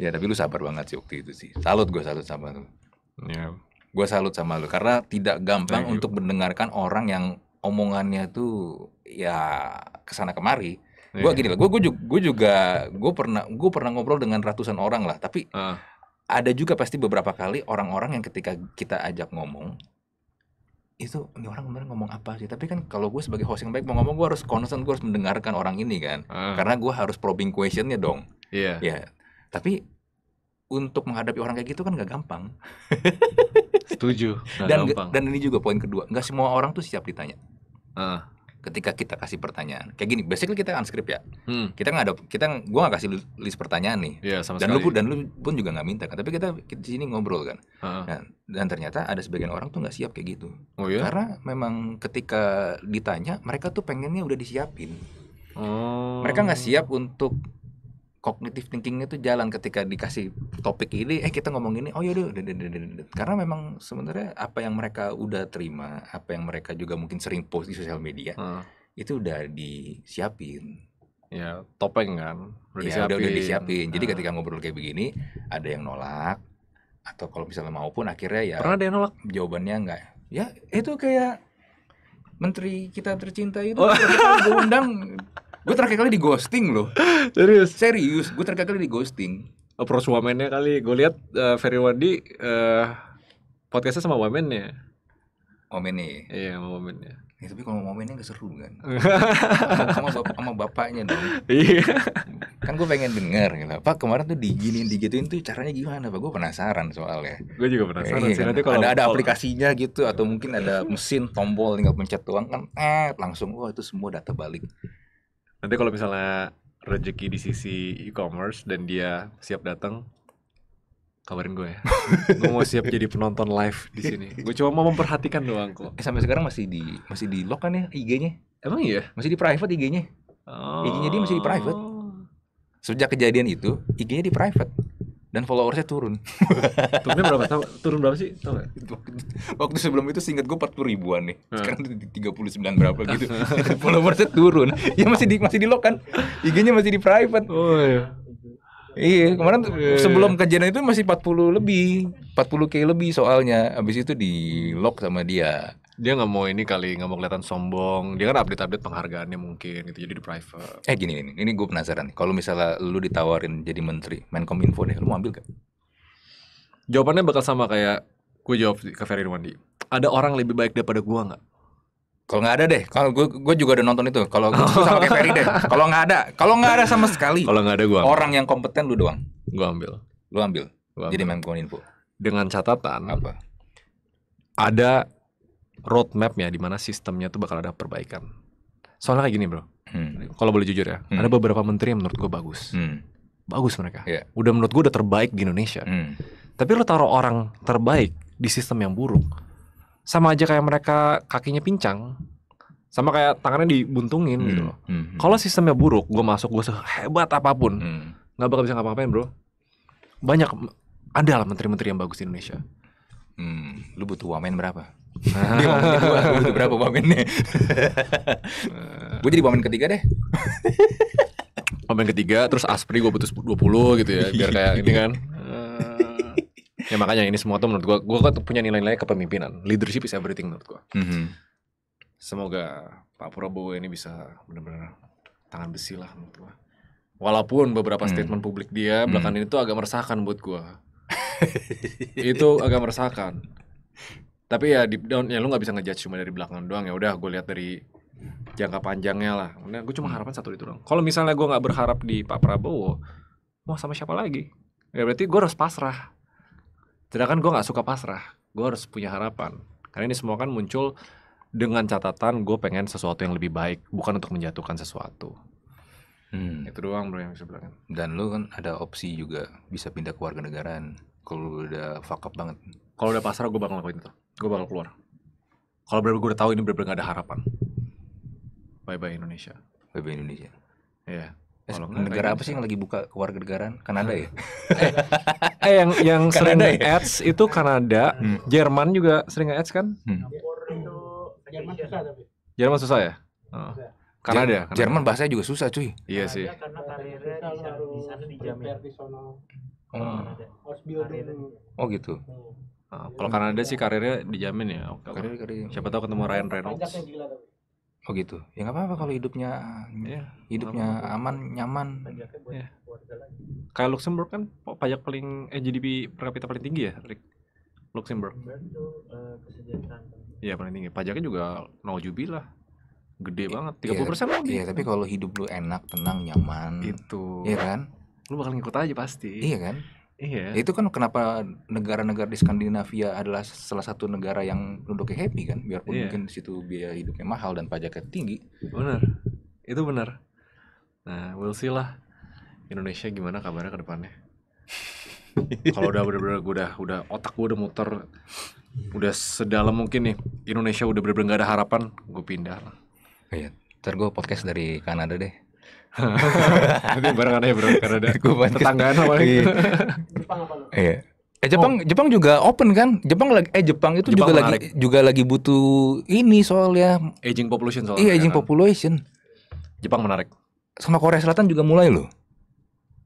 Ya tapi lu sabar banget sih waktu itu sih. Salut gue salut sama lu. Ya. Yeah. Gue salut sama lu karena tidak gampang untuk mendengarkan orang yang omongannya tuh ya kesana kemari. Yeah. Gua iya. gini lah, gue juga, gue pernah gue pernah ngobrol dengan ratusan orang lah, tapi uh. ada juga pasti beberapa kali orang-orang yang ketika kita ajak ngomong itu ini orang kemarin ngomong apa sih tapi kan kalau gue sebagai host yang baik mau ngomong gue harus konsen, gue harus mendengarkan orang ini kan uh. karena gue harus probing questionnya dong iya yeah. Yeah. tapi untuk menghadapi orang kayak gitu kan gak gampang setuju gak dan gampang. dan ini juga poin kedua nggak semua orang tuh siap ditanya Uh. Ketika kita kasih pertanyaan, kayak gini, basically kita unscript ya. Hmm. Kita nggak ada, kita, gue nggak kasih list pertanyaan nih. Yeah, sama dan lu pun, dan lu pun juga nggak minta kan. Tapi kita, di sini ngobrol kan. Uh. Dan, nah, dan ternyata ada sebagian orang tuh nggak siap kayak gitu. Oh, iya? Karena memang ketika ditanya, mereka tuh pengennya udah disiapin. Oh. Mereka nggak siap untuk kognitif thinking itu jalan ketika dikasih topik ini eh kita ngomong ini oh yaudah karena memang sebenarnya apa yang mereka udah terima apa yang mereka juga mungkin sering post di sosial media hmm. itu udah disiapin ya topeng kan udah ya, disiapin. Udah, udah disiapin jadi ketika ngobrol kayak begini ada yang nolak atau kalau misalnya maupun akhirnya ya pernah ada yang nolak jawabannya enggak ya itu kayak menteri kita tercinta itu oh. kita undang gue terakhir kali di ghosting loh serius serius gue terakhir kali di ghosting approach wamennya kali gue lihat uh, Ferry Wandi uh, podcastnya sama wamennya, ya? iya sama womannya Ya, tapi kalau momennya gak seru kan sama, sama, sama bapaknya dong iya kan gue pengen denger gitu pak kemarin tuh diginiin digituin tuh caranya gimana pak gue penasaran soalnya gue juga penasaran eh, sih kan? nanti kalau ada ada aplikasinya gitu atau mungkin ada mesin tombol tinggal pencet doang kan eh langsung wah oh, itu semua data balik nanti kalau misalnya rezeki di sisi e-commerce dan dia siap datang kabarin gue ya. gue mau siap jadi penonton live di sini. Gue cuma mau memperhatikan doang kok. Eh, sampai sekarang masih di masih di lock kan ya IG-nya? Emang iya? Masih di private IG-nya. Oh. IG-nya dia masih di private. Oh. Sejak kejadian itu, IG-nya di private dan followersnya turun. Turunnya berapa? Tahu turun berapa sih? Tahu gak? Waktu sebelum itu singkat gue 40 ribuan nih. Hmm. Sekarang tiga puluh sembilan berapa gitu. followersnya turun. Ya masih di masih di lock kan. IG-nya masih di private. Oh iya. Iya, kemarin iya, iya. sebelum kejadian itu masih 40 lebih, 40 k lebih soalnya. abis itu di lock sama dia dia nggak mau ini kali nggak mau kelihatan sombong dia kan update update penghargaannya mungkin gitu jadi di private eh gini ini ini gue penasaran nih kalau misalnya lu ditawarin jadi menteri menkominfo deh lu mau ambil gak jawabannya bakal sama kayak gue jawab ke Ferry Wandi ada orang lebih baik daripada gue nggak kalau nggak ada deh, kalau gue gue juga udah nonton itu. Kalau gue sama kayak Ferry deh. Kalau nggak ada, kalau nggak ada sama sekali. Kalau nggak ada gue. Orang yang kompeten lu doang. Gue ambil. Lu ambil. Gua ambil. Jadi Menkominfo. Dengan catatan apa? Ada roadmapnya di mana sistemnya tuh bakal ada perbaikan. Soalnya kayak gini bro, hmm. kalau boleh jujur ya, hmm. ada beberapa menteri yang menurut gue bagus, hmm. bagus mereka. Yeah. Udah menurut gue udah terbaik di Indonesia. Hmm. Tapi lo taruh orang terbaik di sistem yang buruk, sama aja kayak mereka kakinya pincang, sama kayak tangannya dibuntungin gitu hmm. gitu loh. Hmm. hmm. Kalau sistemnya buruk, gue masuk gue sehebat apapun, hmm. nggak hmm. bakal bisa ngapa-ngapain bro. Banyak ada lah menteri-menteri yang bagus di Indonesia. Hmm, lu butuh wamen berapa? Ah. Dia momen kedua, udah berapa momennya? gue jadi momen ketiga deh. momen ketiga, terus Aspri gue putus 20 gitu ya, biar kayak ini kan. ya makanya ini semua tuh menurut gue, gue kan punya nilai-nilai kepemimpinan. Leadership is everything menurut gue. Mm -hmm. Semoga Pak Prabowo ini bisa benar-benar tangan besi lah menurut gue. Walaupun beberapa hmm. statement publik dia mm. belakangan ini tuh agak meresahkan buat gue. itu agak meresahkan tapi ya deep down ya lu nggak bisa ngejudge cuma dari belakang doang ya udah gue lihat dari jangka panjangnya lah nah, gue cuma hmm. harapan satu itu doang kalau misalnya gue nggak berharap di Pak Prabowo mau sama siapa lagi ya berarti gue harus pasrah sedangkan gue nggak suka pasrah gue harus punya harapan karena ini semua kan muncul dengan catatan gue pengen sesuatu yang lebih baik bukan untuk menjatuhkan sesuatu hmm. itu doang bro yang bisa bilang dan lu kan ada opsi juga bisa pindah ke warga negaraan kalau udah fuck up banget kalau udah pasrah gue bakal ngelakuin itu gue bakal keluar kalau benar gue udah tahu ini benar-benar gak ada harapan bye bye Indonesia bye bye Indonesia ya yeah. negara apa sih yang lagi buka kewarganegaraan? Kanada ya? eh, eh yang yang Kanada sering ya? ads itu Kanada, hmm. Jerman juga sering ads kan? Hmm. Jerman susah tapi. Jerman susah ya? Oh. Kanada, Jerman bahasanya juga susah cuy. Iya sih. Karena karirnya di sana dijamin. Di sana. Hmm. Oh gitu. Hmm. Uh, kalau Kanada sih karirnya dijamin ya. Oke. Karir, karir. Siapa tahu ketemu Ryan Reynolds. Oh gitu. Ya nggak apa-apa kalau hidupnya yeah, hidupnya apa -apa. aman, nyaman. Yeah. Iya. Kayak Luxembourg kan pajak paling eh GDP per kapita paling tinggi ya, Rick. Luxembourg. Eh, iya, paling tinggi. Pajaknya juga lah. Gede iya. banget, 30% puluh persen iya, lagi. Iya, tapi kalau hidup lu enak, tenang, nyaman. Itu. Iya kan? Lu bakal ngikut aja pasti. Iya kan? Iya. Ya itu kan kenapa negara-negara di Skandinavia adalah salah satu negara yang penduduknya happy kan, biarpun iya. mungkin di situ biaya hidupnya mahal dan pajaknya tinggi. Bener, Itu bener. Nah, we'll see lah Indonesia gimana kabarnya ke depannya. Kalau udah bener-bener gue udah udah otak gue udah muter udah sedalam mungkin nih Indonesia udah bener-bener gak ada harapan, gue pindah lah. Iya. Ntar gue podcast dari Kanada deh. Nanti barengan aja bro karena ada tetanggaan sama itu. Iya. Jepang apa lu? Iya. Eh Jepang oh. Jepang juga open kan? Jepang lagi eh Jepang itu Jepang juga menarik. lagi juga lagi butuh ini soalnya aging population soalnya. Iya, aging ya kan? population. Jepang menarik. Sama Korea Selatan juga mulai loh.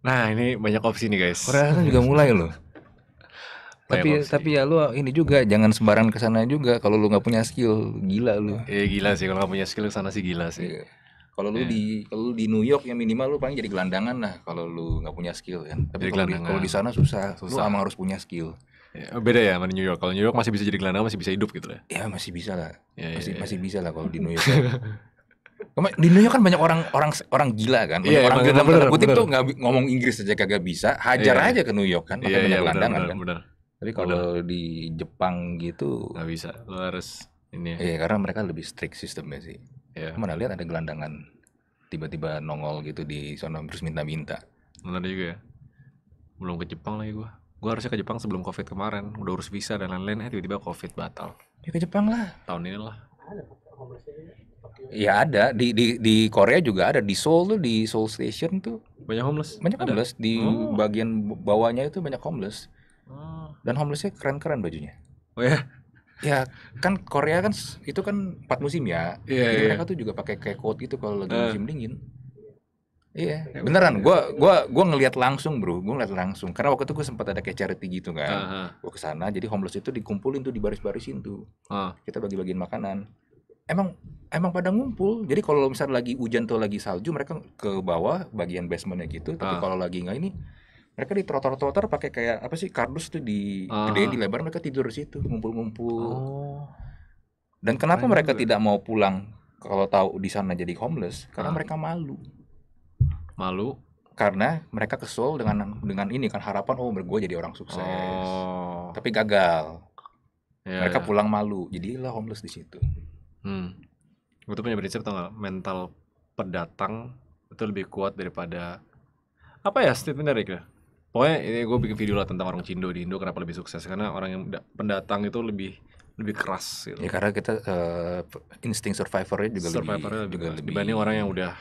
Nah, ini banyak opsi nih, guys. Korea Selatan juga mulai loh. tapi opsi. tapi ya lu ini juga jangan sembarangan ke sana juga kalau lu nggak punya skill, gila lu. eh, gila sih kalau nggak punya skill ke sana sih gila sih. Iya. Kalau lu yeah. di kalau di New York yang minimal lu paling jadi gelandangan lah kalau lu nggak punya skill kan. Tapi kalau di, di sana susah. susah. Lu emang harus punya skill. Ya, beda ya sama New York. Kalau New York masih bisa jadi gelandangan masih bisa hidup gitu ya. Ya masih bisa lah. Ya, ya masih ya, ya. masih bisa lah kalau di New York. di New York kan banyak orang orang orang gila kan. Iya, banyak yeah, orang gila bener, tuh nggak ngomong Inggris aja kagak bisa, hajar yeah. Iya. aja ke New York kan, makanya iya, banyak gelandangan kan. Bener, Tapi kalau di Jepang gitu nggak bisa. Lu harus ini. Iya, karena mereka lebih strict sistemnya sih yeah. Iya. mana lihat ada gelandangan tiba-tiba nongol gitu di sana terus minta-minta Minta juga ya belum ke Jepang lagi gua gua harusnya ke Jepang sebelum covid kemarin udah urus visa dan lain-lain eh tiba-tiba covid batal ya ke Jepang lah tahun ini lah Ya ada di di di Korea juga ada di Seoul tuh di Seoul Station tuh banyak homeless. Banyak ada. homeless di oh. bagian bawahnya itu banyak homeless. Oh. Dan homelessnya keren-keren bajunya. Oh ya ya kan Korea kan itu kan empat musim ya. Yeah, Jadi yeah. mereka tuh juga pakai kayak coat gitu kalau lagi eh. musim dingin. Iya, yeah. Ya, beneran. Gua gua gua ngelihat langsung, Bro. gue ngeliat langsung. Karena waktu itu gue sempat ada kayak charity gitu kan. Uh ah, -huh. Ah. Gua kesana. jadi homeless itu dikumpulin tuh di baris barisin tuh. Uh. Kita bagi-bagiin makanan. Emang emang pada ngumpul. Jadi kalau misalnya lagi hujan tuh lagi salju mereka ke bawah bagian basementnya gitu, tapi uh. kalau lagi nggak ini mereka di trotoar-trotoar pakai kayak apa sih kardus tuh di ah. gede di lebar mereka tidur di situ ngumpul-ngumpul. Oh. Dan kenapa mereka tidak mau pulang kalau tahu di sana jadi homeless? Karena ah. mereka malu. Malu karena mereka kesel dengan dengan ini kan harapan oh gue jadi orang sukses. Oh. Tapi gagal. Ya, mereka ya. pulang malu. Jadilah homeless di situ. Hmm. Gue tuh punya prinsip tau gak? Mental pendatang itu lebih kuat daripada apa ya statement dari ya? pokoknya ini gue bikin video lah tentang orang Cindo di Indo kenapa lebih sukses karena orang yang pendatang itu lebih lebih keras gitu. Ya karena kita uh, insting survivornya juga survivornya lebih, juga lebih dibanding orang yang udah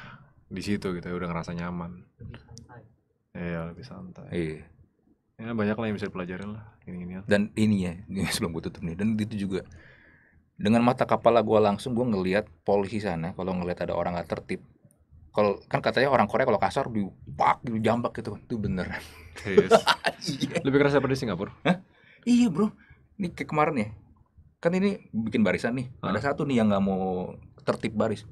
di situ gitu ya udah ngerasa nyaman. Iya lebih santai. Iya. Ya banyak lah yang bisa dipelajarin lah ini-ini. Dan ini ya ini sebelum gue tutup nih dan itu juga dengan mata kepala gue langsung gue ngelihat polisi sana kalau ngelihat ada orang nggak tertib kalau kan katanya orang Korea kalau kasar dipak jambak gitu itu bener yes. Iya. lebih keras daripada Singapura Hah? iya bro ini kayak kemarin ya kan ini bikin barisan nih ada satu nih yang nggak mau tertib baris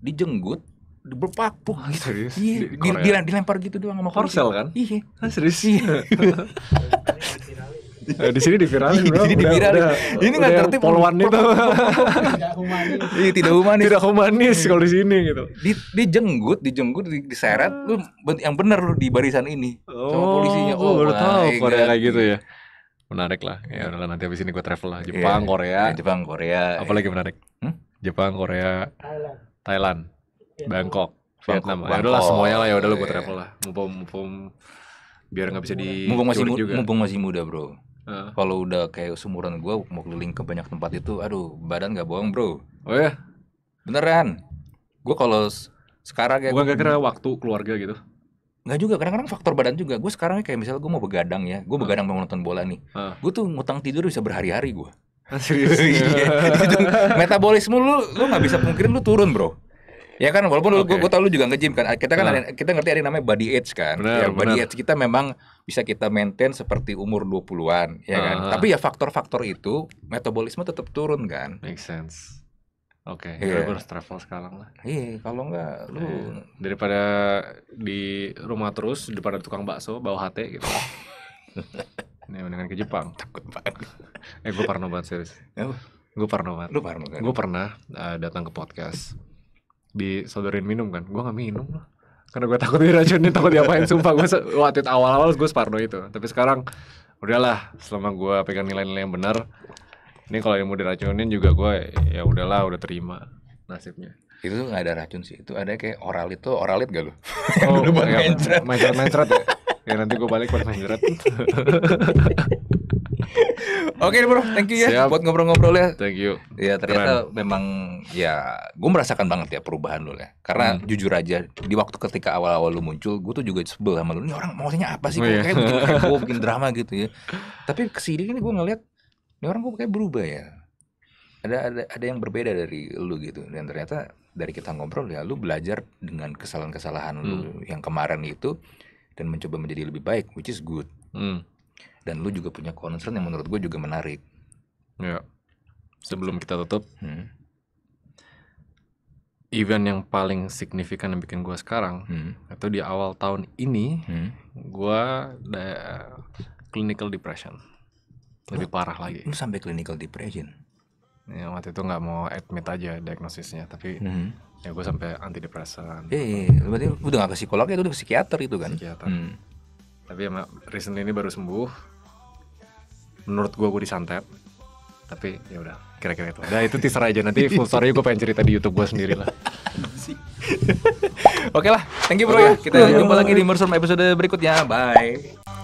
dijenggut berpapuk gitu. Serius? Iya, di, dilempar gitu doang sama Korsel kan? Iya. Serius? Iya. Ya, di sini diviralin bro. Di sini diviralin. Ini nggak tertib. Poluan itu. tidak humanis. Iya, tidak humanis. Tidak humanis iya. kalau di sini gitu. Di jenggut, dijenggut, dijenggut, diseret lu yang benar lu di barisan ini oh, sama polisinya. Oh, baru tahu Korea kayak gitu ya. Menarik lah. Ya udah nanti habis ini gua travel lah iya. Jepang, yeah. Korea. Ya, Jepang, Korea. Apalagi menarik? Hmm? Jepang, Korea, Thailand. Thailand. Iya. Bangkok, Vietnam. Ya udahlah semuanya lah ya udah lu gua travel lah. Mumpung mumpung biar nggak bisa di mumpung masih muda, juga. mumpung masih muda bro uh. kalau udah kayak sumuran gue mau keliling ke banyak tempat itu aduh badan gak bohong bro oh ya beneran gue kalau sekarang kayak gue gak kira waktu keluarga gitu nggak juga kadang-kadang faktor badan juga gue sekarang kayak misalnya gue mau begadang ya gue begadang mau nonton bola nih gue tuh ngutang tidur bisa berhari-hari gue serius iya, metabolisme lu lu gak bisa pungkirin lu turun bro Ya kan walaupun okay. gue tau lu juga nge-gym kan. Kita kan nah. ada, kita ngerti ada yang namanya body age kan. Bener, ya, body age kita memang bisa kita maintain seperti umur 20-an ya kan. Uh-huh. Tapi ya faktor-faktor itu metabolisme tetap turun kan. Make sense. Oke, okay, iya. yeah. gue harus travel sekarang lah. Iya, yeah, kalau enggak lu iya. daripada di rumah terus daripada tukang bakso bawa HT gitu. Ini mendingan ke Jepang. Takut banget. eh, gue parno banget serius. Gue parno banget. Lu parno kan? Gue pernah uh, datang ke podcast disodorin minum kan gue nggak minum lah karena gue takut diracunin takut diapain sumpah gue waktu itu awal-awal gue separno itu tapi sekarang udahlah selama gue pegang nilai-nilai yang benar ini kalau yang mau diracunin juga gue ya udahlah udah terima nasibnya itu nggak ada racun sih itu ada kayak oral itu oralit gak lo oh, buat iya, mencret mencret ya ya nanti gue balik buat mencret Oke okay, bro, thank you ya Siap. buat ngobrol ngobrol ya. Thank you. Ya ternyata Keren. memang ya gue merasakan banget ya perubahan lo ya. Karena hmm. jujur aja di waktu ketika awal-awal lu muncul, gue tuh juga sebel sama lu. Ini orang maksudnya apa sih? Oh, iya. Kayak bikin heboh, bikin drama gitu ya. Tapi kesini ini gue ngeliat, ini orang gue kayak berubah ya. Ada ada ada yang berbeda dari lu gitu. Dan ternyata dari kita ngobrol ya, lu belajar dengan kesalahan-kesalahan hmm. lu yang kemarin itu dan mencoba menjadi lebih baik, which is good. Hmm dan lu juga punya concern yang menurut gue juga menarik ya sebelum kita tutup hmm. event yang paling signifikan yang bikin gue sekarang hmm. itu di awal tahun ini hmm. gue clinical depression lebih lu, parah lagi lu sampai clinical depression ya waktu itu nggak mau admit aja diagnosisnya tapi hmm. ya gue sampai antidepresan iya iya berarti udah gak ke psikolog ya udah ke psikiater itu kan psikiater hmm. tapi ya recently ini baru sembuh menurut gue gue disantet tapi ya udah kira-kira itu nah itu teaser aja nanti full story gue pengen cerita di YouTube gue sendiri lah oke okay lah thank you bro ya kita jumpa lagi di Mersum episode berikutnya bye